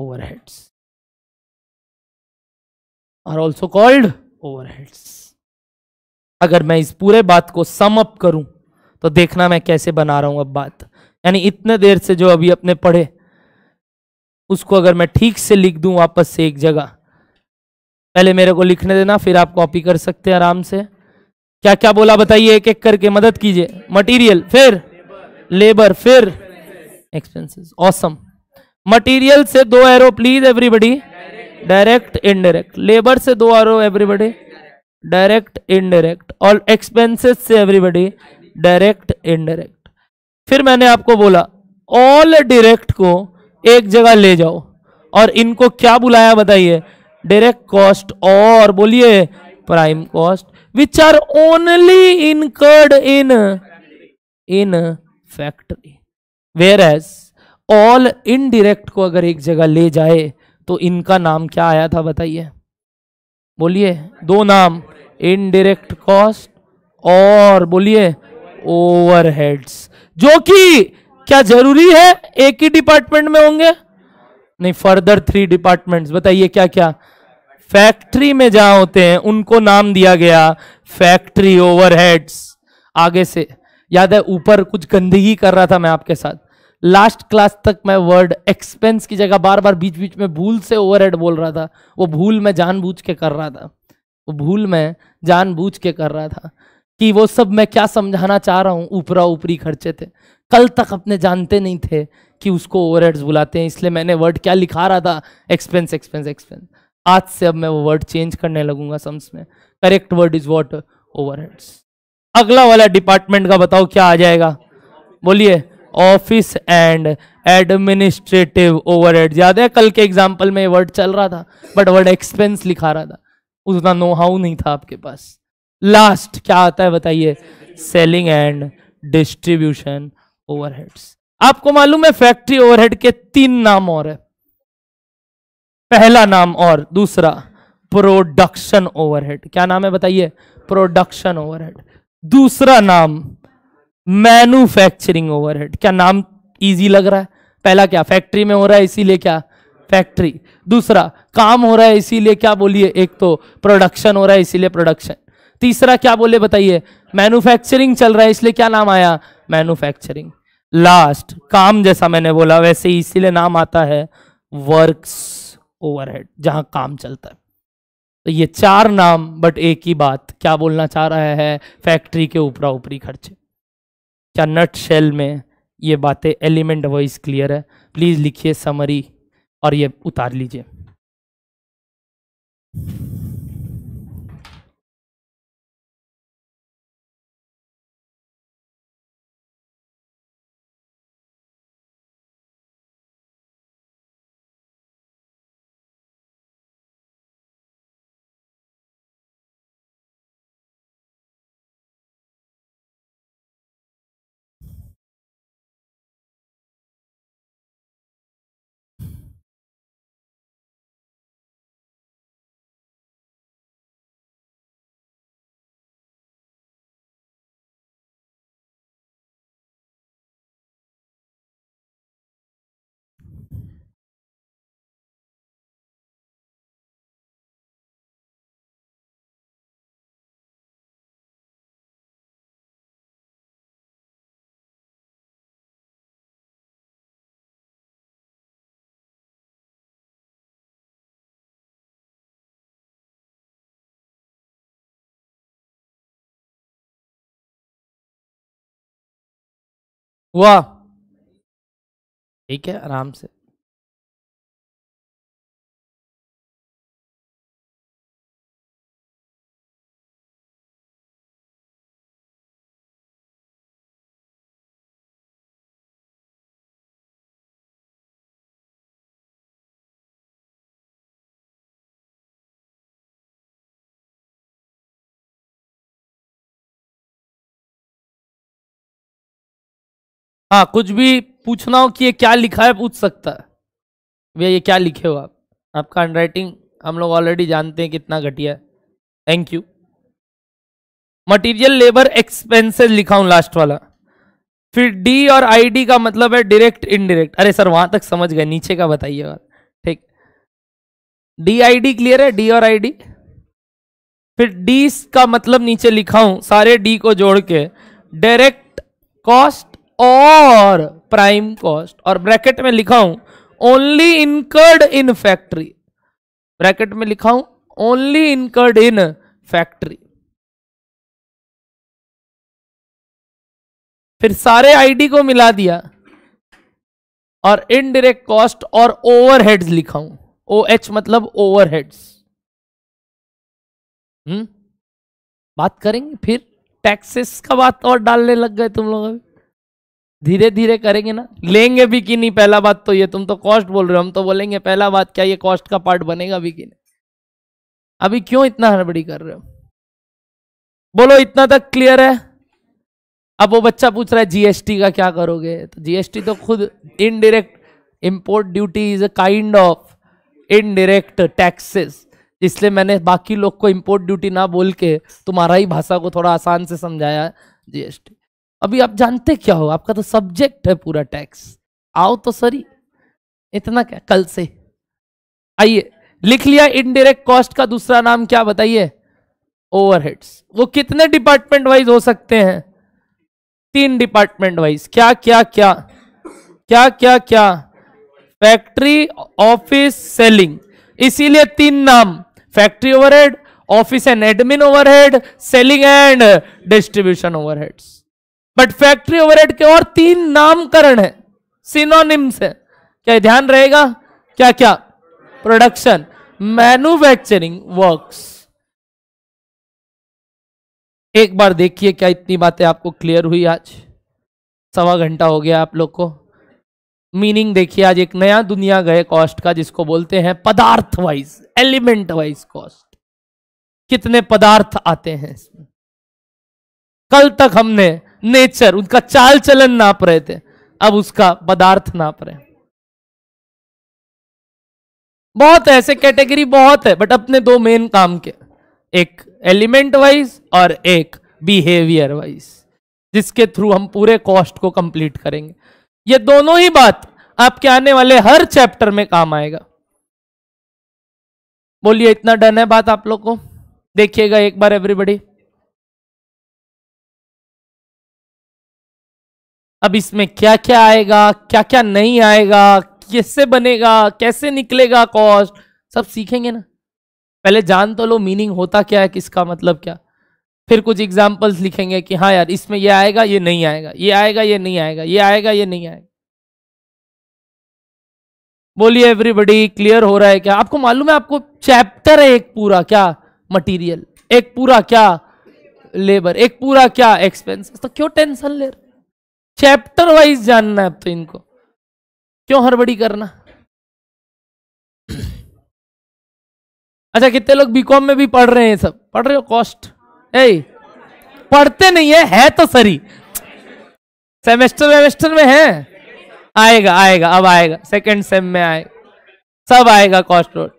overheads are also called over overheads अगर मैं इस पूरे बात को सम अप करूं तो देखना मैं कैसे बना रहा हूं अब बात यानी इतने देर से जो अभी अपने पढ़े उसको अगर मैं ठीक से लिख दूं वापस से एक जगह पहले मेरे को लिखने देना फिर आप कॉपी कर सकते हैं आराम से क्या क्या बोला बताइए एक एक करके मदद कीजिए मटेरियल फिर लेबर फिर एक्सपेंसेस ऑसम मटेरियल से दो arrow please everybody direct indirect labour से दो एरो एवरीबडी डायरेक्ट इनडायरेक्ट और एक्सपेंसेस से एवरीबडी डायरेक्ट इनडायरेक्ट फिर मैंने आपको बोला ऑल डायरेक्ट को एक जगह ले जाओ और इनको क्या बुलाया बताइए डायरेक्ट कॉस्ट और बोलिए prime cost which are only incurred in in factory whereas all indirect को अगर एक जगह ले जाए तो इनका नाम क्या आया था बताइए बोलिए दो नाम इनडिरेक्ट कॉस्ट और बोलिए ओवरहेड्स जो कि क्या जरूरी है एक ही डिपार्टमेंट में होंगे नहीं फर्दर थ्री डिपार्टमेंट्स बताइए क्या क्या फैक्ट्री में जहां होते हैं उनको नाम दिया गया फैक्ट्री ओवरहेड्स आगे से याद है ऊपर कुछ गंदगी कर रहा था मैं आपके साथ लास्ट क्लास तक मैं वर्ड एक्सपेंस की जगह बार बार बीच बीच में भूल से ओवरहेड बोल रहा था वो भूल मैं जानबूझ के कर रहा था वो भूल मैं जानबूझ के कर रहा था कि वो सब मैं क्या समझाना चाह रहा हूँ ऊपरा ऊपरी खर्चे थे कल तक अपने जानते नहीं थे कि उसको ओवरहेड्स बुलाते हैं इसलिए मैंने वर्ड क्या लिखा रहा था एक्सपेंस एक्सपेंस एक्सपेंस आज से अब मैं वो वर्ड चेंज करने लगूंगा सम्स में correct word is what over अगला वाला डिपार्टमेंट का बताओ क्या आ जाएगा बोलिए ऑफिस एंड एडमिनिस्ट्रेटिव ओवरहेड याद है कल के एग्जाम्पल में वर्ड चल रहा था बट वर्ड एक्सपेंस लिखा रहा था उतना नो हाउ नहीं था आपके पास लास्ट क्या आता है बताइए सेलिंग एंड डिस्ट्रीब्यूशन ओवरहेड्स आपको मालूम है फैक्ट्री ओवरहेड के तीन नाम और है पहला नाम और दूसरा प्रोडक्शन ओवरहेड क्या नाम है बताइए प्रोडक्शन ओवरहेड दूसरा नाम मैन्युफैक्चरिंग ओवरहेड क्या नाम इजी लग रहा है पहला क्या फैक्ट्री में हो रहा है इसीलिए क्या फैक्ट्री दूसरा काम हो रहा है इसीलिए क्या बोलिए एक तो प्रोडक्शन हो रहा है इसीलिए प्रोडक्शन तीसरा क्या बोले बताइए मैन्युफैक्चरिंग चल रहा है इसलिए क्या नाम आया मैन्युफैक्चरिंग लास्ट काम जैसा मैंने बोला वैसे इसीलिए नाम आता है वर्क्स ओवरहेड जहां काम चलता है तो ये चार नाम बट एक ही बात क्या बोलना चाह रहा है फैक्ट्री के ऊपरा ऊपरी खर्चे क्या नट शेल में ये बातें एलिमेंट वाइज क्लियर है प्लीज़ लिखिए समरी और ये उतार लीजिए हुआ ठीक है आराम से हाँ कुछ भी पूछना हो कि ये क्या लिखा है पूछ सकता है भैया ये क्या लिखे हो आप आपका हैंडराइटिंग हम लोग ऑलरेडी जानते हैं कितना घटिया है thank you material labour expenses लिखा हूं लास्ट वाला फिर डी और आईडी का मतलब है डायरेक्ट इनडायरेक्ट अरे सर वहां तक समझ गए नीचे का बताइएगा ठीक डी आई डी क्लियर है डी और डी फिर डी का मतलब नीचे लिखा हूं सारे डी को जोड़ के डायरेक्ट कॉस्ट और प्राइम कॉस्ट और ब्रैकेट में लिखा हूं only incurred in factory bracket में लिखा हूं ओनली इनकर्ड इन फैक्ट्री फिर सारे आईडी को मिला दिया और इनडायरेक्ट कॉस्ट और ओवरहेड्स लिखा हूं ओ एच मतलब ओवरहेड्स हम्म बात करेंगे फिर टैक्सेस का बात और डालने लग गए तुम लोग अभी धीरे धीरे करेंगे ना लेंगे भी कि नहीं पहला बात तो ये तुम तो कॉस्ट बोल रहे हो हम तो बोलेंगे पहला बात क्या ये कॉस्ट का पार्ट बनेगा भी कि नहीं अभी क्यों इतना हड़बड़ी कर रहे हो बोलो इतना तक क्लियर है अब वो बच्चा पूछ रहा है जीएसटी का क्या करोगे तो जीएसटी तो खुद indirect import duty is a kind of indirect taxes इसलिए मैंने बाकी लोग को इम्पोर्ट ड्यूटी ना बोल के तुम्हारा ही भाषा को थोड़ा आसान से समझाया जीएसटी अभी आप जानते क्या हो आपका तो सब्जेक्ट है पूरा टैक्स आओ तो सॉरी इतना क्या कल से आइए लिख लिया इनडायरेक्ट कॉस्ट का दूसरा नाम क्या बताइए ओवरहेड्स वो कितने डिपार्टमेंट वाइज हो सकते हैं तीन डिपार्टमेंट वाइज क्या क्या क्या क्या क्या क्या फैक्ट्री ऑफिस सेलिंग इसीलिए तीन नाम factory overhead office and admin overhead selling and distribution overheads but factory overhead के और तीन नामकरण है सिनोनिम्स है क्या ध्यान रहेगा क्या क्या प्रोडक्शन मैन्युफैक्चरिंग वर्क्स एक बार देखिए क्या इतनी बातें आपको क्लियर हुई आज सवा घंटा हो गया आप लोग को मीनिंग देखिए आज एक नया दुनिया गए कॉस्ट का जिसको बोलते हैं पदार्थ वाइज एलिमेंट वाइज कॉस्ट कितने पदार्थ आते हैं इसमें कल तक हमने नेचर उनका चाल चलन नाप रहे थे अब उसका पदार्थ नाप रहे बहुत ऐसे कैटेगरी बहुत है बट अपने दो मेन काम के एक एलिमेंट वाइज और एक बिहेवियर वाइज जिसके थ्रू हम पूरे कॉस्ट को कंप्लीट करेंगे ये दोनों ही बात आपके आने वाले हर चैप्टर में काम आएगा बोलिए इतना डन है बात आप लोग को देखिएगा एक बार एवरीबडी अब इसमें क्या क्या आएगा क्या क्या नहीं आएगा किससे बनेगा कैसे निकलेगा कॉस्ट सब सीखेंगे ना पहले जान तो लो मीनिंग होता क्या है किसका मतलब क्या फिर कुछ एग्जाम्पल्स लिखेंगे कि हाँ यार इसमें ये आएगा ये नहीं आएगा ये आएगा ये नहीं आएगा ये आएगा ये नहीं आएगा बोलिए एवरीबडी क्लियर हो रहा है क्या आपको मालूम है आपको चैप्टर है एक पूरा क्या मटेरियल एक पूरा क्या लेबर एक पूरा क्या एक्सपेंसेस तो क्यों टेंशन ले रहे चैप्टर वाइज जानना है अब तो इनको क्यों हड़बड़ी करना अच्छा कितने लोग बीकॉम में भी पढ़ रहे हैं सब पढ़ रहे हो कॉस्ट ए पढ़ते नहीं है है तो सरी सेमेस्टर वेमेस्टर में है आएगा आएगा अब आएगा सेकेंड सेम में आएगा सब आएगा कॉस्ट रोड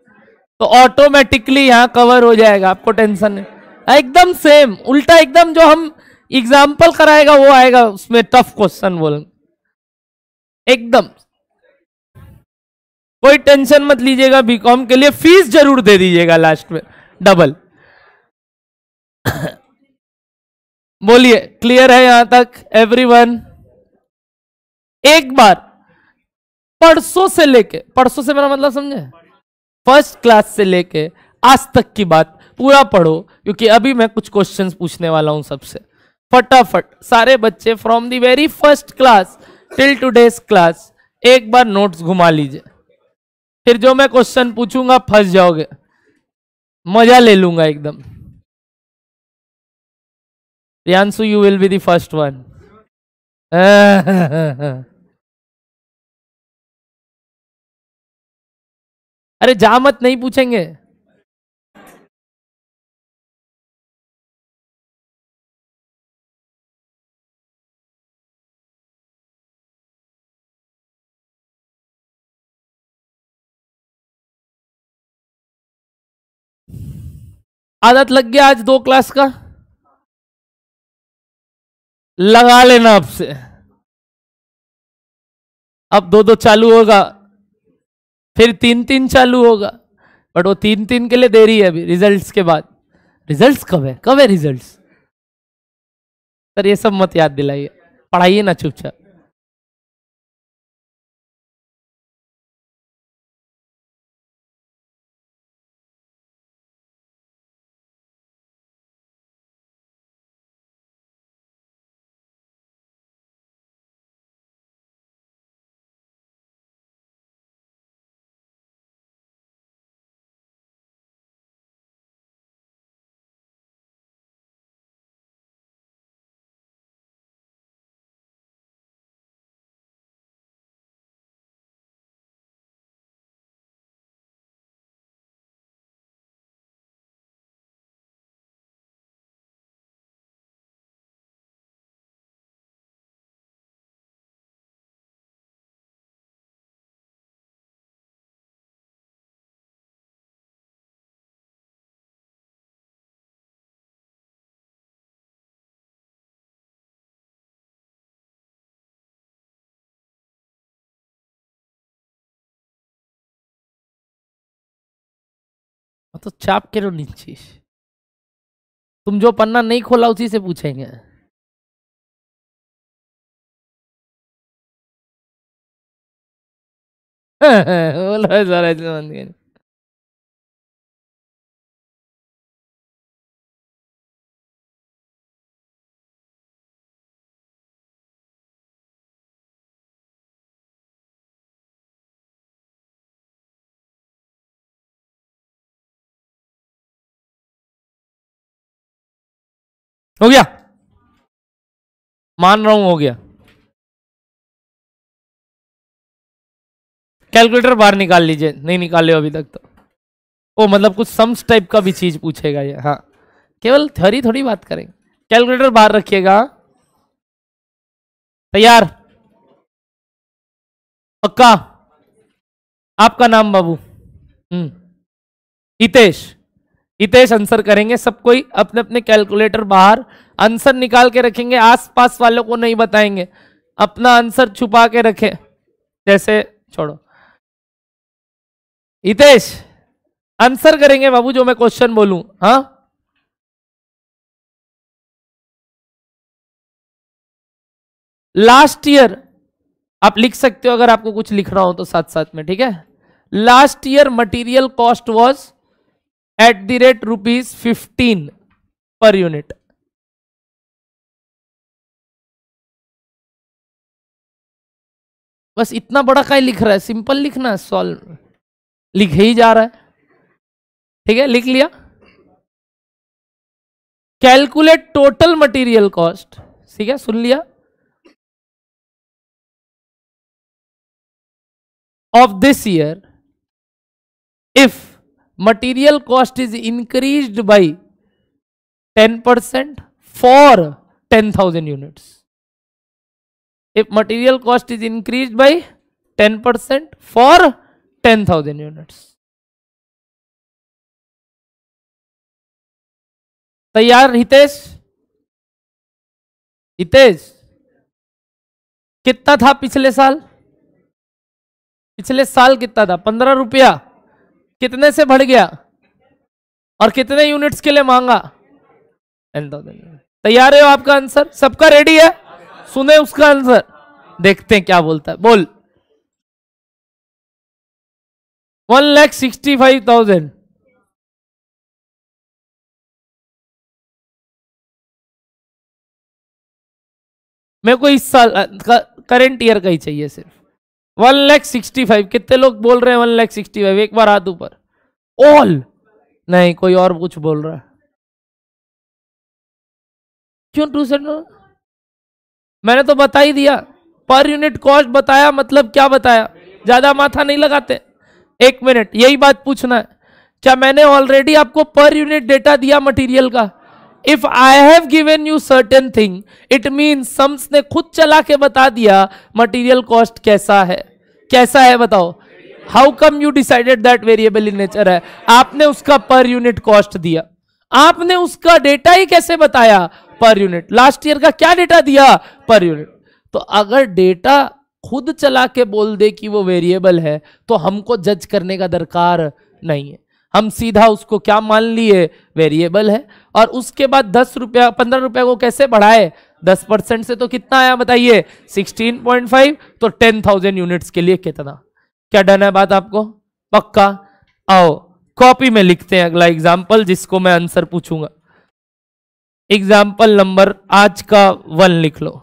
तो ऑटोमेटिकली यहाँ कवर हो जाएगा आपको टेंशन नहीं एकदम सेम उल्टा एकदम जो हम एग्जाम्पल कराएगा वो आएगा उसमें टफ क्वेश्चन बोलेंगे एकदम कोई टेंशन मत लीजिएगा बीकॉम के लिए फीस जरूर दे दीजिएगा लास्ट में डबल (coughs) बोलिए क्लियर है यहां तक एवरीवन एक बार परसों से लेके परसों से मेरा मतलब समझे फर्स्ट क्लास से लेके आज तक की बात पूरा पढ़ो क्योंकि अभी मैं कुछ क्वेश्चंस पूछने वाला हूं सबसे फटाफट सारे बच्चे from the very first class till today's class एक बार नोट्स घुमा लीजिए फिर जो मैं क्वेश्चन पूछूंगा फंस जाओगे मजा ले लूंगा एकदम Priyanshu you will be the first one अरे जामत नहीं पूछेंगे आदत लग गया आज दो क्लास का लगा लेना अब से अब दो दो चालू होगा फिर तीन तीन चालू होगा बट वो तीन तीन के लिए देरी है अभी रिजल्ट्स के बाद रिजल्ट्स कब है कब है रिजल्ट्स सर ये सब मत याद दिलाइए पढ़ाइए ना चुपचाप তো চাপ কেন चीज तुम जो पन्ना नहीं खोला उसी से पूछेंगे (laughs) बोला हो गया मान रहा हूं हो गया कैलकुलेटर बाहर निकाल लीजिए नहीं निकाले अभी तक तो ओ मतलब कुछ सम्स टाइप का भी चीज पूछेगा ये हाँ केवल थ्योरी थोड़ी बात करेंगे कैलकुलेटर बाहर रखिएगा तैयार पक्का आपका नाम बाबू हम्म। हितेश हितेश आंसर करेंगे सब कोई अपने अपने कैलकुलेटर बाहर आंसर निकाल के रखेंगे आसपास वालों को नहीं बताएंगे अपना आंसर छुपा के रखें जैसे छोड़ो हितेश आंसर करेंगे बाबू जो मैं क्वेश्चन बोलू हाँ लास्ट ईयर आप लिख सकते हो अगर आपको कुछ लिख रहा हो तो साथ साथ में ठीक है last year material cost was at the rate rupees fifteen per unit बस इतना बड़ा का लिख रहा है सिंपल लिखना है सॉल्व लिख ही जा रहा है ठीक है लिख लिया कैलकुलेट टोटल मटेरियल कॉस्ट ठीक है सुन लिया of this year if material cost is increased by 10% for 10,000 units. If material cost is increased by 10% for 10,000 units. तैयार हितेश हितेश कितना था पिछले साल पिछले साल कितना था पंद्रह रुपया कितने से बढ़ गया और कितने यूनिट्स के लिए मांगा तैयार है आपका आंसर सबका रेडी है सुने उसका आंसर देखते हैं क्या बोलता है बोल one lakh sixty five thousand मेरे को इस साल करंट ईयर का ही चाहिए सिर्फ वन लैख सिक्सटी फाइव कितने लोग बोल रहे हैं वन लैख सिक्सटी फाइव एक बार हाथ ऊपर ऑल नहीं कोई और कुछ बोल रहा है क्यों टू सेट मैंने तो बता ही दिया पर यूनिट कॉस्ट बताया मतलब क्या बताया ज्यादा माथा नहीं लगाते एक मिनट यही बात पूछना है क्या मैंने ऑलरेडी आपको पर यूनिट डेटा दिया मटेरियल का if I have given you certain thing it mean सम्स ने खुद चला के बता दिया मटीरियल कॉस्ट कैसा है कैसा है बताओ how come you decided that variable in nature है आपने उसका पर यूनिट कॉस्ट दिया आपने उसका डेटा ही कैसे बताया पर यूनिट लास्ट ईयर का क्या डेटा दिया पर यूनिट तो अगर डेटा खुद चला के बोल दे कि वो वेरिएबल है तो हमको जज करने का दरकार नहीं है हम सीधा उसको क्या मान लिए वेरिएबल है और उसके बाद दस रुपया पंद्रह रुपया को कैसे बढ़ाए दस परसेंट से तो कितना आया बताइए सिक्सटीन पॉइंट फाइव तो टेन थाउजेंड यूनिट्स के लिए कितना क्या डन है बात आपको पक्का आओ कॉपी में लिखते हैं अगला एग्जाम्पल जिसको मैं आंसर पूछूंगा एग्जाम्पल नंबर आज का वन लिख लो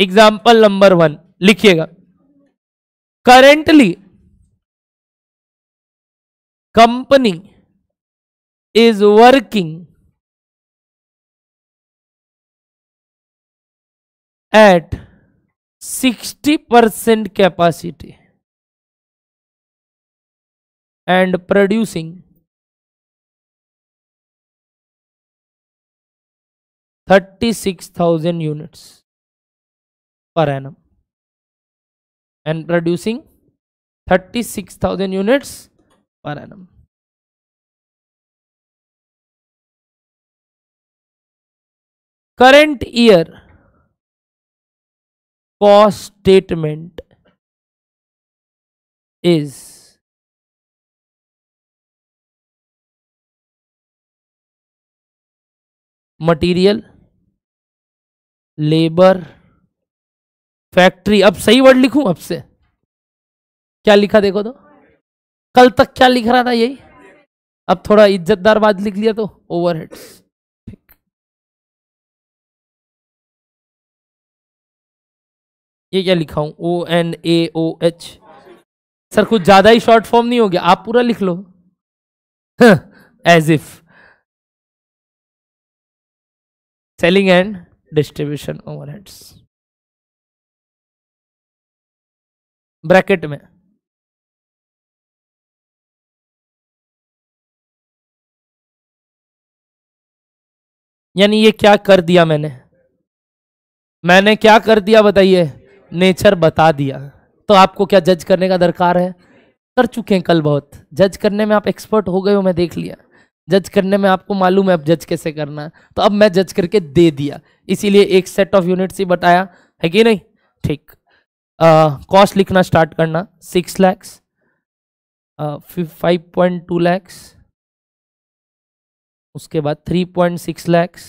एग्जाम्पल नंबर वन लिखिएगा currently company is working at 60% capacity and producing 36,000 units per annum and producing 36,000 units per annum current year cost statement is material labour factory अब सही वर्ड लिखूं अब से क्या लिखा देखो तो कल तक क्या लिख रहा था यही अब थोड़ा इज्जतदार बात लिख लिया तो ओवरहेड्स ये क्या लिखा हूं O N A O H sir कुछ ज़्यादा ही शॉर्ट फॉर्म नहीं हो गया आप पूरा लिख लो as if selling and distribution overheads bracket में यानी ये क्या कर दिया मैंने मैंने क्या कर दिया बताइए नेचर बता दिया तो आपको क्या जज करने का दरकार है कर चुके हैं कल बहुत जज करने में आप एक्सपर्ट हो गए हो मैं देख लिया जज करने में आपको मालूम है अब जज कैसे करना है तो अब मैं जज करके दे दिया इसीलिए एक सेट ऑफ यूनिट्स ही बताया है कि नहीं ठीक कॉस्ट लिखना स्टार्ट करना six lakhs five point two lakhs उसके बाद 3.6 lakhs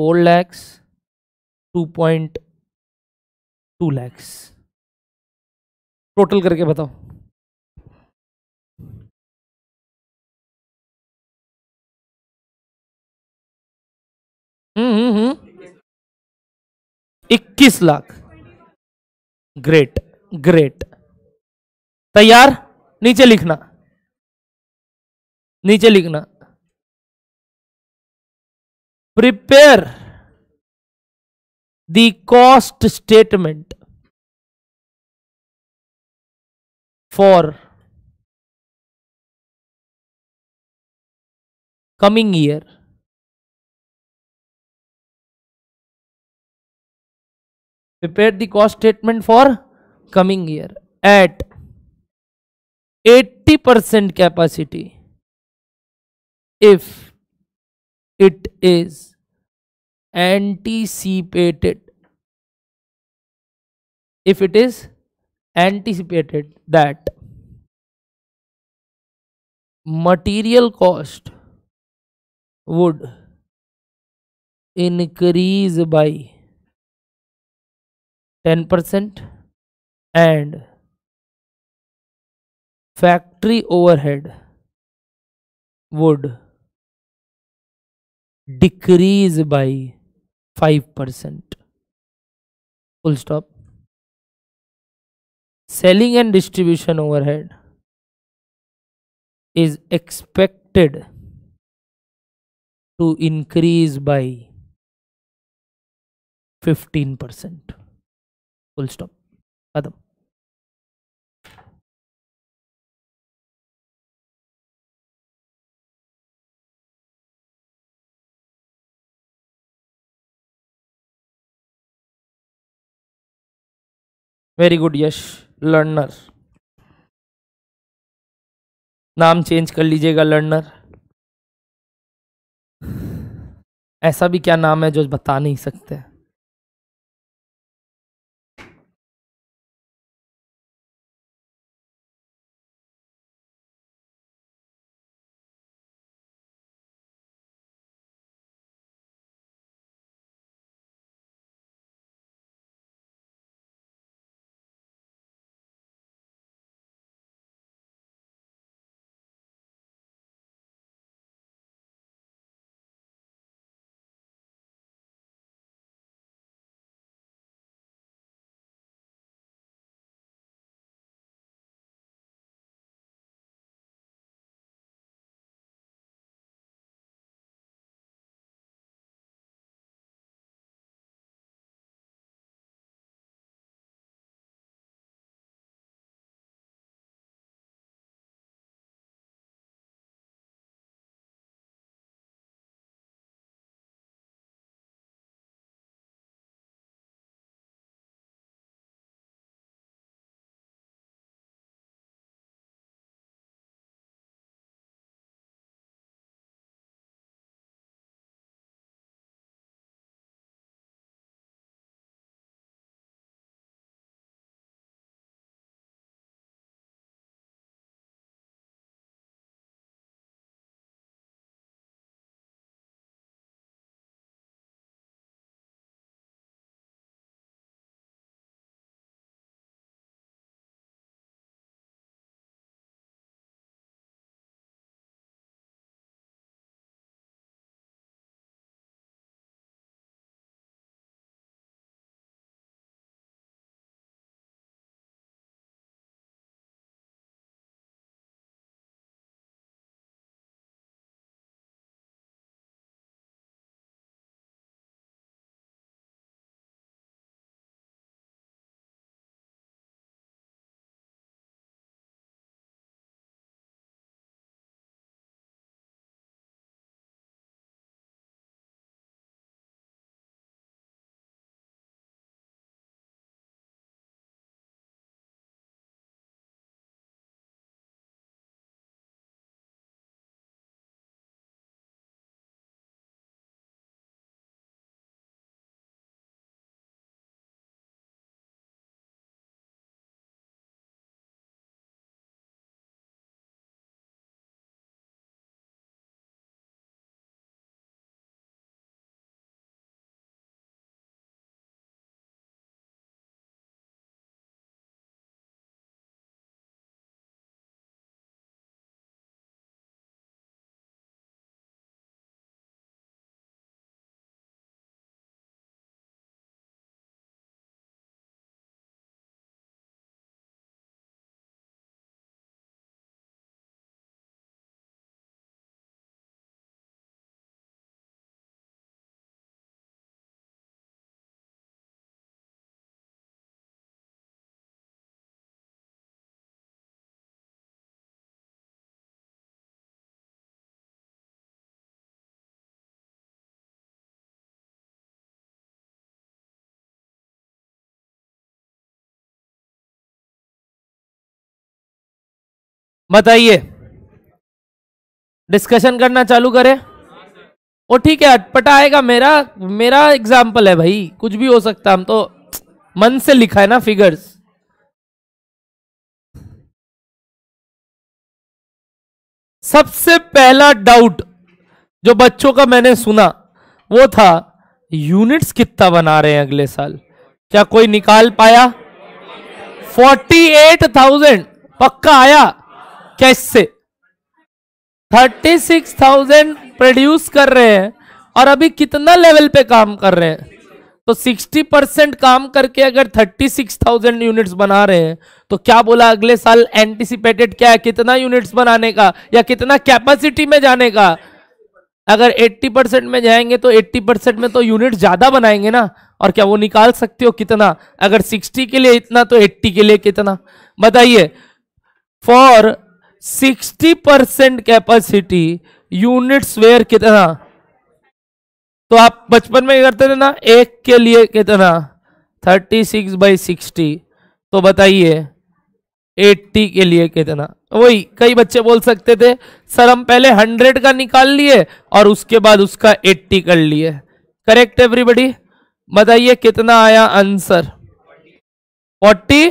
four lakhs two lakhs total करके बताओ हम्म हम्म, हम्म। इक्कीस लाख ग्रेट ग्रेट तैयार नीचे लिखना नीचे लिखना prepare the cost statement for coming year prepare the cost statement for coming year at 80% capacity if it is anticipated if it is anticipated that material cost would increase by 10% and factory overhead would decrease by 5% full stop selling and distribution overhead is expected to increase by 15% full stop Adam. Very good Yash learner नाम चेंज कर लीजिएगा लर्नर ऐसा भी क्या नाम है जो बता नहीं सकते बताइए डिस्कशन करना चालू करें वो ठीक है अटपटा आएगा मेरा मेरा एग्जाम्पल है भाई कुछ भी हो सकता हम तो मन से लिखा है ना फिगर्स सबसे पहला डाउट जो बच्चों का मैंने सुना वो था यूनिट्स कितना बना रहे हैं अगले साल क्या कोई निकाल पाया फोर्टी एट थाउजेंड पक्का आया क्या इससे थर्टी सिक्स थाउजेंड प्रोड्यूस कर रहे हैं और अभी कितना लेवल पे काम कर रहे हैं तो 60 परसेंट काम करके अगर 36,000 यूनिट्स बना रहे हैं तो क्या बोला अगले साल एंटिसिपेटेड क्या है कितना यूनिट्स बनाने का या कितना कैपेसिटी में जाने का अगर 80 परसेंट में जाएंगे तो 80 परसेंट में तो यूनिट ज्यादा बनाएंगे ना और क्या वो निकाल सकते हो कितना अगर 60 के लिए इतना तो 80 के लिए कितना बताइए for sixty percent capacity unit स्वेयर कितना तो आप बचपन में करते थे ना एक के लिए कितना थर्टी सिक्स बाई सिक्सटी तो बताइए एट्टी के लिए कितना वही कई बच्चे बोल सकते थे सर हम पहले हंड्रेड का निकाल लिए और उसके बाद उसका एट्टी कर लिए करेक्ट एवरीबडी बताइए कितना आया आंसर फोर्टी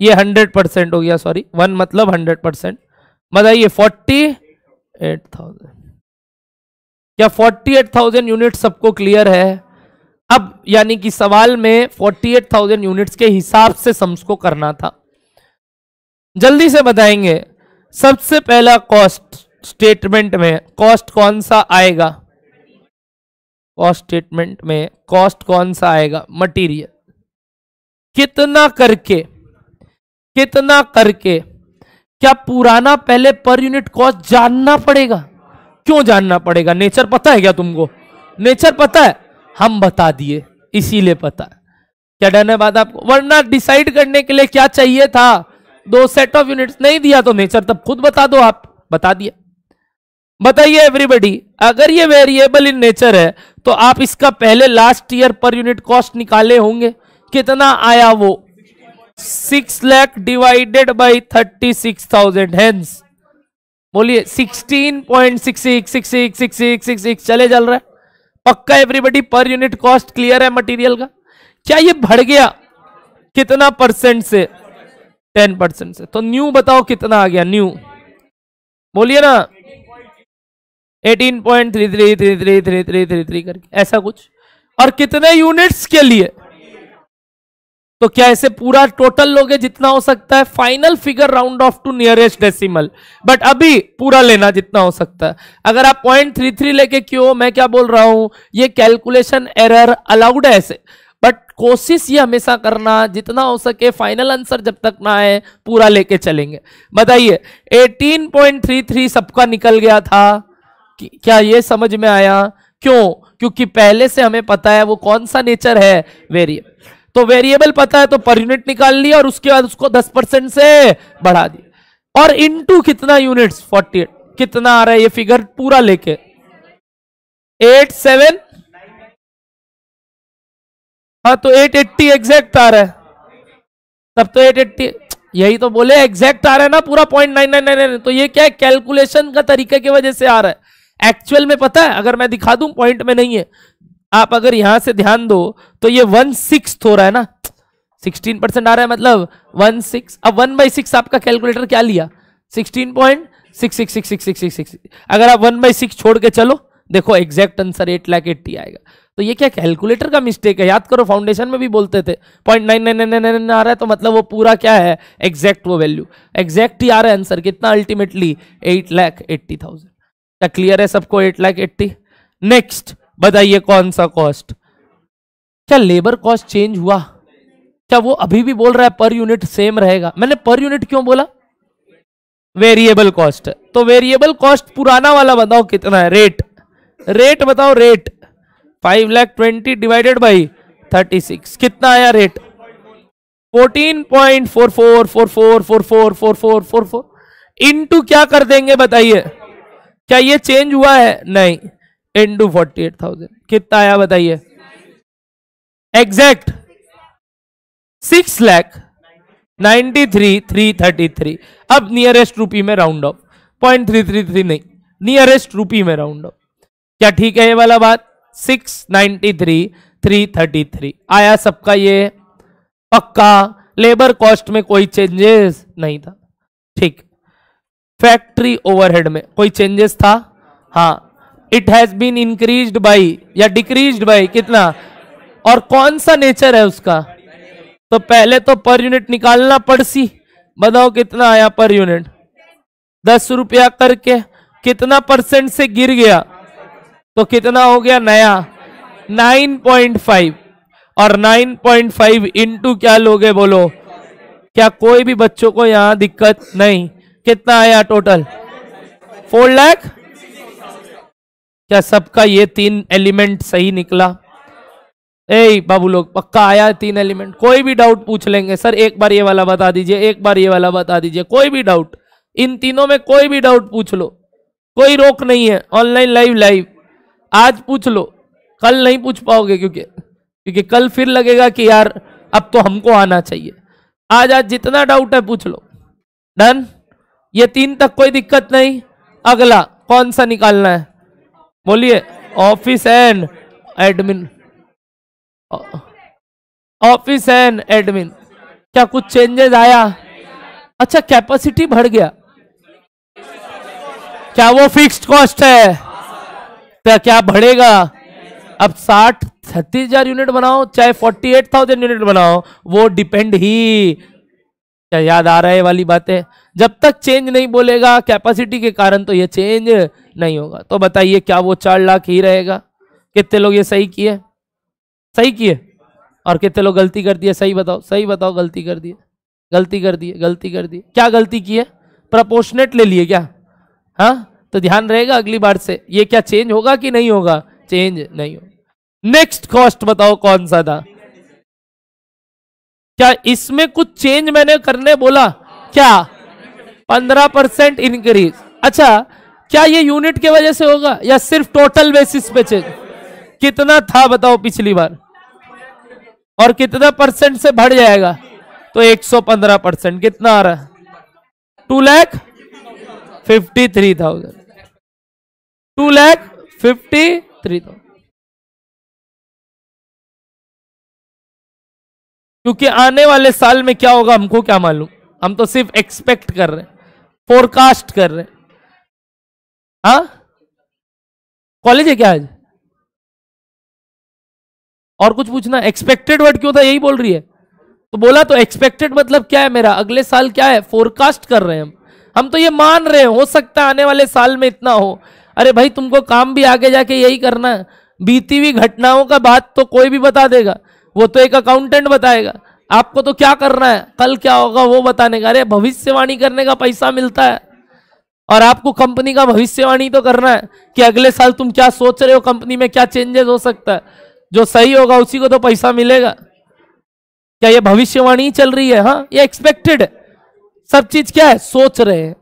ये हंड्रेड परसेंट हो गया सॉरी वन मतलब हंड्रेड परसेंट बताइए फोर्टी एट थाउजेंड क्या फोर्टी एट थाउजेंड यूनिट सबको क्लियर है अब यानी कि सवाल में फोर्टी एट थाउजेंड यूनिट्स के हिसाब से सम्स को करना था जल्दी से बताएंगे सबसे पहला कॉस्ट स्टेटमेंट में कॉस्ट कौन सा आएगा कॉस्ट स्टेटमेंट में कॉस्ट कौन सा आएगा मटेरियल कितना करके कितना करके क्या पुराना पहले पर यूनिट कॉस्ट जानना पड़ेगा क्यों जानना पड़ेगा नेचर पता है क्या तुमको नेचर पता है हम बता दिए इसीलिए पता है क्या धन्यवाद बात आपको वरना डिसाइड करने के लिए क्या चाहिए था दो सेट ऑफ यूनिट्स नहीं दिया तो नेचर तब खुद बता दो आप बता दिया बताइए एवरीबडी अगर ये वेरिएबल इन नेचर है तो आप इसका पहले last year per unit cost निकाले होंगे कितना आया वो six lakh divided by thirty six thousand hence बोलिए sixteen point six six six six six six six चले चल रहा है पक्का everybody per unit cost clear है मटेरियल का क्या ये बढ़ गया कितना परसेंट से टेन परसेंट से तो न्यू बताओ कितना आ गया न्यू बोलिए ना eighteen point three three three three three three three three करके ऐसा कुछ और कितने यूनिट्स के लिए तो क्या ऐसे पूरा टोटल लोगे जितना हो सकता है final figure round off to nearest decimal but अभी पूरा लेना जितना हो सकता है अगर आप पॉइंट थ्री थ्री लेके क्यों मैं क्या बोल रहा हूं ये कैलकुलेशन एरर अलाउड है ऐसे बट कोशिश ये हमेशा करना जितना हो सके फाइनल आंसर जब तक ना आए पूरा लेके चलेंगे बताइए 18.33 सबका निकल गया था क्या ये समझ में आया क्यों क्योंकि पहले से हमें पता है वो कौन सा नेचर है वेरिएबल तो वेरिएबल पता है तो पर यूनिट निकाल लिया और उसके बाद उसको दस परसेंट से बढ़ा दिया और इनटू कितना यूनिट्स फोर्टी एट कितना आ रहा है ये फिगर पूरा लेके एट सेवन हाँ तो एट एट्टी एग्जैक्ट आ रहा है तब तो एट एट्टी यही तो बोले एग्जैक्ट आ रहा है ना पूरा point nine nine nine nine तो ये क्या है कैलकुलेशन का तरीके की वजह से आ रहा है एक्चुअल में पता है अगर मैं दिखा दूं पॉइंट में नहीं है आप अगर यहां से ध्यान दो तो ये वन सिक्स हो रहा है ना सिक्सटीन परसेंट आ रहा है मतलब वन सिक्स अब वन बाई सिक्स आपका कैलकुलेटर क्या लिया sixteen point six six six six six six अगर आप वन बाई सिक्स छोड़ के चलो देखो exact answer eight lakh eighty आएगा तो ये क्या कैलकुलेटर का मिस्टेक है याद करो फाउंडेशन में भी बोलते थे point nine nine nine nine आ रहा है तो मतलब वो पूरा क्या है एग्जैक्ट वो वैल्यू एग्जैक्ट ही आ रहा है आंसर कितना ultimately eight lakh eighty thousand क्या क्लियर है सबको एट लाख एट्टी नेक्स्ट बताइए कौन सा कॉस्ट क्या लेबर कॉस्ट चेंज हुआ क्या वो अभी भी बोल रहा है पर यूनिट सेम रहेगा मैंने पर यूनिट क्यों बोला वेरिएबल कॉस्ट तो वेरिएबल कॉस्ट पुराना वाला बताओ कितना है रेट रेट बताओ rate five lakh twenty divided by thirty six कितना आया rate fourteen point four four four four four four four four four four into क्या कर देंगे बताइए क्या ये चेंज हुआ है नहीं इंटू फोर्टी एट थाउजेंड कितना आया बताइए exact six lakh ninety three three thirty three अब नियरेस्ट रूपी में round off point three three three नहीं नियरेस्ट रूपी में राउंड ऑफ क्या ठीक है ये वाला बात six ninety three three thirty three आया सबका ये पक्का लेबर कॉस्ट में कोई चेंजेस नहीं था ठीक फैक्ट्री ओवरहेड में कोई चेंजेस था हाँ it has been increase by या डिक्रीज बाई कितना और कौन सा नेचर है उसका तो पहले तो पर यूनिट निकालना पड़ सी बताओ कितना आया पर यूनिट दस रुपया करके कितना परसेंट से गिर गया तो कितना हो गया नया 9.5 और 9.5 इंटू क्या लोगे बोलो क्या कोई भी बच्चों को यहां दिक्कत नहीं कितना आया टोटल फोर लैख क्या सबका ये तीन एलिमेंट सही निकला ए बाबू लोग पक्का आया है तीन एलिमेंट कोई भी डाउट पूछ लेंगे सर एक बार ये वाला बता दीजिए एक बार ये वाला बता दीजिए कोई भी डाउट इन तीनों में कोई भी डाउट पूछ लो कोई रोक नहीं है ऑनलाइन लाइव लाइव आज पूछ लो कल नहीं पूछ पाओगे क्योंकि क्योंकि कल फिर लगेगा कि यार अब तो हमको आना चाहिए आज आज जितना डाउट है पूछ लो डन ये तीन तक कोई दिक्कत नहीं अगला कौन सा निकालना है बोलिए office and admin office and admin क्या कुछ चेंजेस आया अच्छा कैपेसिटी बढ़ गया क्या वो फिक्स्ड कॉस्ट है तो क्या बढ़ेगा अब साठ छत्तीस हजार यूनिट बनाओ चाहे फोर्टी एट थाउजेंड यूनिट बनाओ वो डिपेंड ही क्या याद आ रहा है वाली बातें जब तक चेंज नहीं बोलेगा कैपेसिटी के कारण तो ये चेंज नहीं होगा तो बताइए क्या वो चार लाख ही रहेगा कितने लोग ये सही किए सही किए और कितने लोग गलती कर दिए सही बताओ सही बताओ गलती कर दिए गलती कर दिए गलती कर दिए क्या गलती की है प्रपोर्शनेट ले लिए क्या हाँ तो ध्यान रहेगा अगली बार से ये क्या चेंज होगा कि नहीं होगा चेंज नहीं होगा नेक्स्ट कॉस्ट बताओ कौन सा था क्या इसमें कुछ चेंज मैंने करने बोला क्या पंद्रह परसेंट इनक्रीज अच्छा क्या ये यूनिट के वजह से होगा या सिर्फ टोटल बेसिस पे चेंज कितना था बताओ पिछली बार और कितना परसेंट से बढ़ जाएगा तो 115 परसेंट कितना आ रहा है two lakh fifty three thousand two lakh fifty three thousand क्योंकि आने वाले साल में क्या होगा हमको क्या मालूम हम तो सिर्फ एक्सपेक्ट कर रहे हैं फोरकास्ट कर रहे हैं हाँ कॉलेज है क्या आज और कुछ पूछना एक्सपेक्टेड वर्ड क्यों था यही बोल रही है तो बोला तो एक्सपेक्टेड मतलब क्या है मेरा अगले साल क्या है फोरकास्ट कर रहे हैं हम हम तो ये मान रहे हैं हो सकता है आने वाले साल में इतना हो अरे भाई तुमको काम भी आगे जाके यही करना है बीती हुई घटनाओं का बात तो कोई भी बता देगा वो तो एक अकाउंटेंट बताएगा आपको तो क्या करना है कल क्या होगा वो बताने का अरे भविष्यवाणी करने का पैसा मिलता है और आपको कंपनी का भविष्यवाणी तो करना है कि अगले साल तुम क्या सोच रहे हो कंपनी में क्या चेंजेस हो सकता है जो सही होगा उसी को तो पैसा मिलेगा क्या ये भविष्यवाणी चल रही है हाँ ये एक्सपेक्टेड है सब चीज क्या है सोच रहे हैं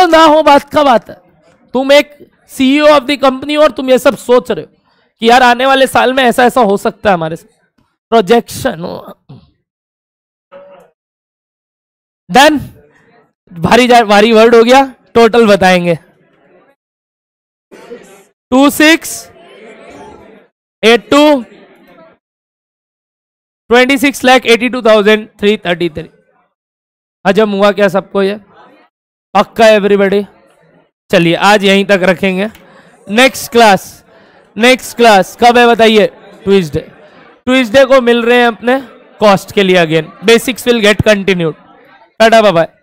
हो ना हो बात का बात है तुम एक सीईओ ऑफ द कंपनी और तुम ये सब सोच रहे हो कि यार आने वाले साल में ऐसा ऐसा हो सकता है हमारे साथ प्रोजेक्शन डन भारी भारी वर्ड हो गया टोटल बताएंगे two six eight two twenty six lakh eighty two thousand three thirty three हजम हुआ क्या सबको ये पक्का एवरीबडी चलिए आज यहीं तक रखेंगे नेक्स्ट क्लास नेक्स्ट क्लास कब है बताइए ट्यूजडे ट्यूजडे को मिल रहे हैं अपने कॉस्ट के लिए again basics will get continued tata Baba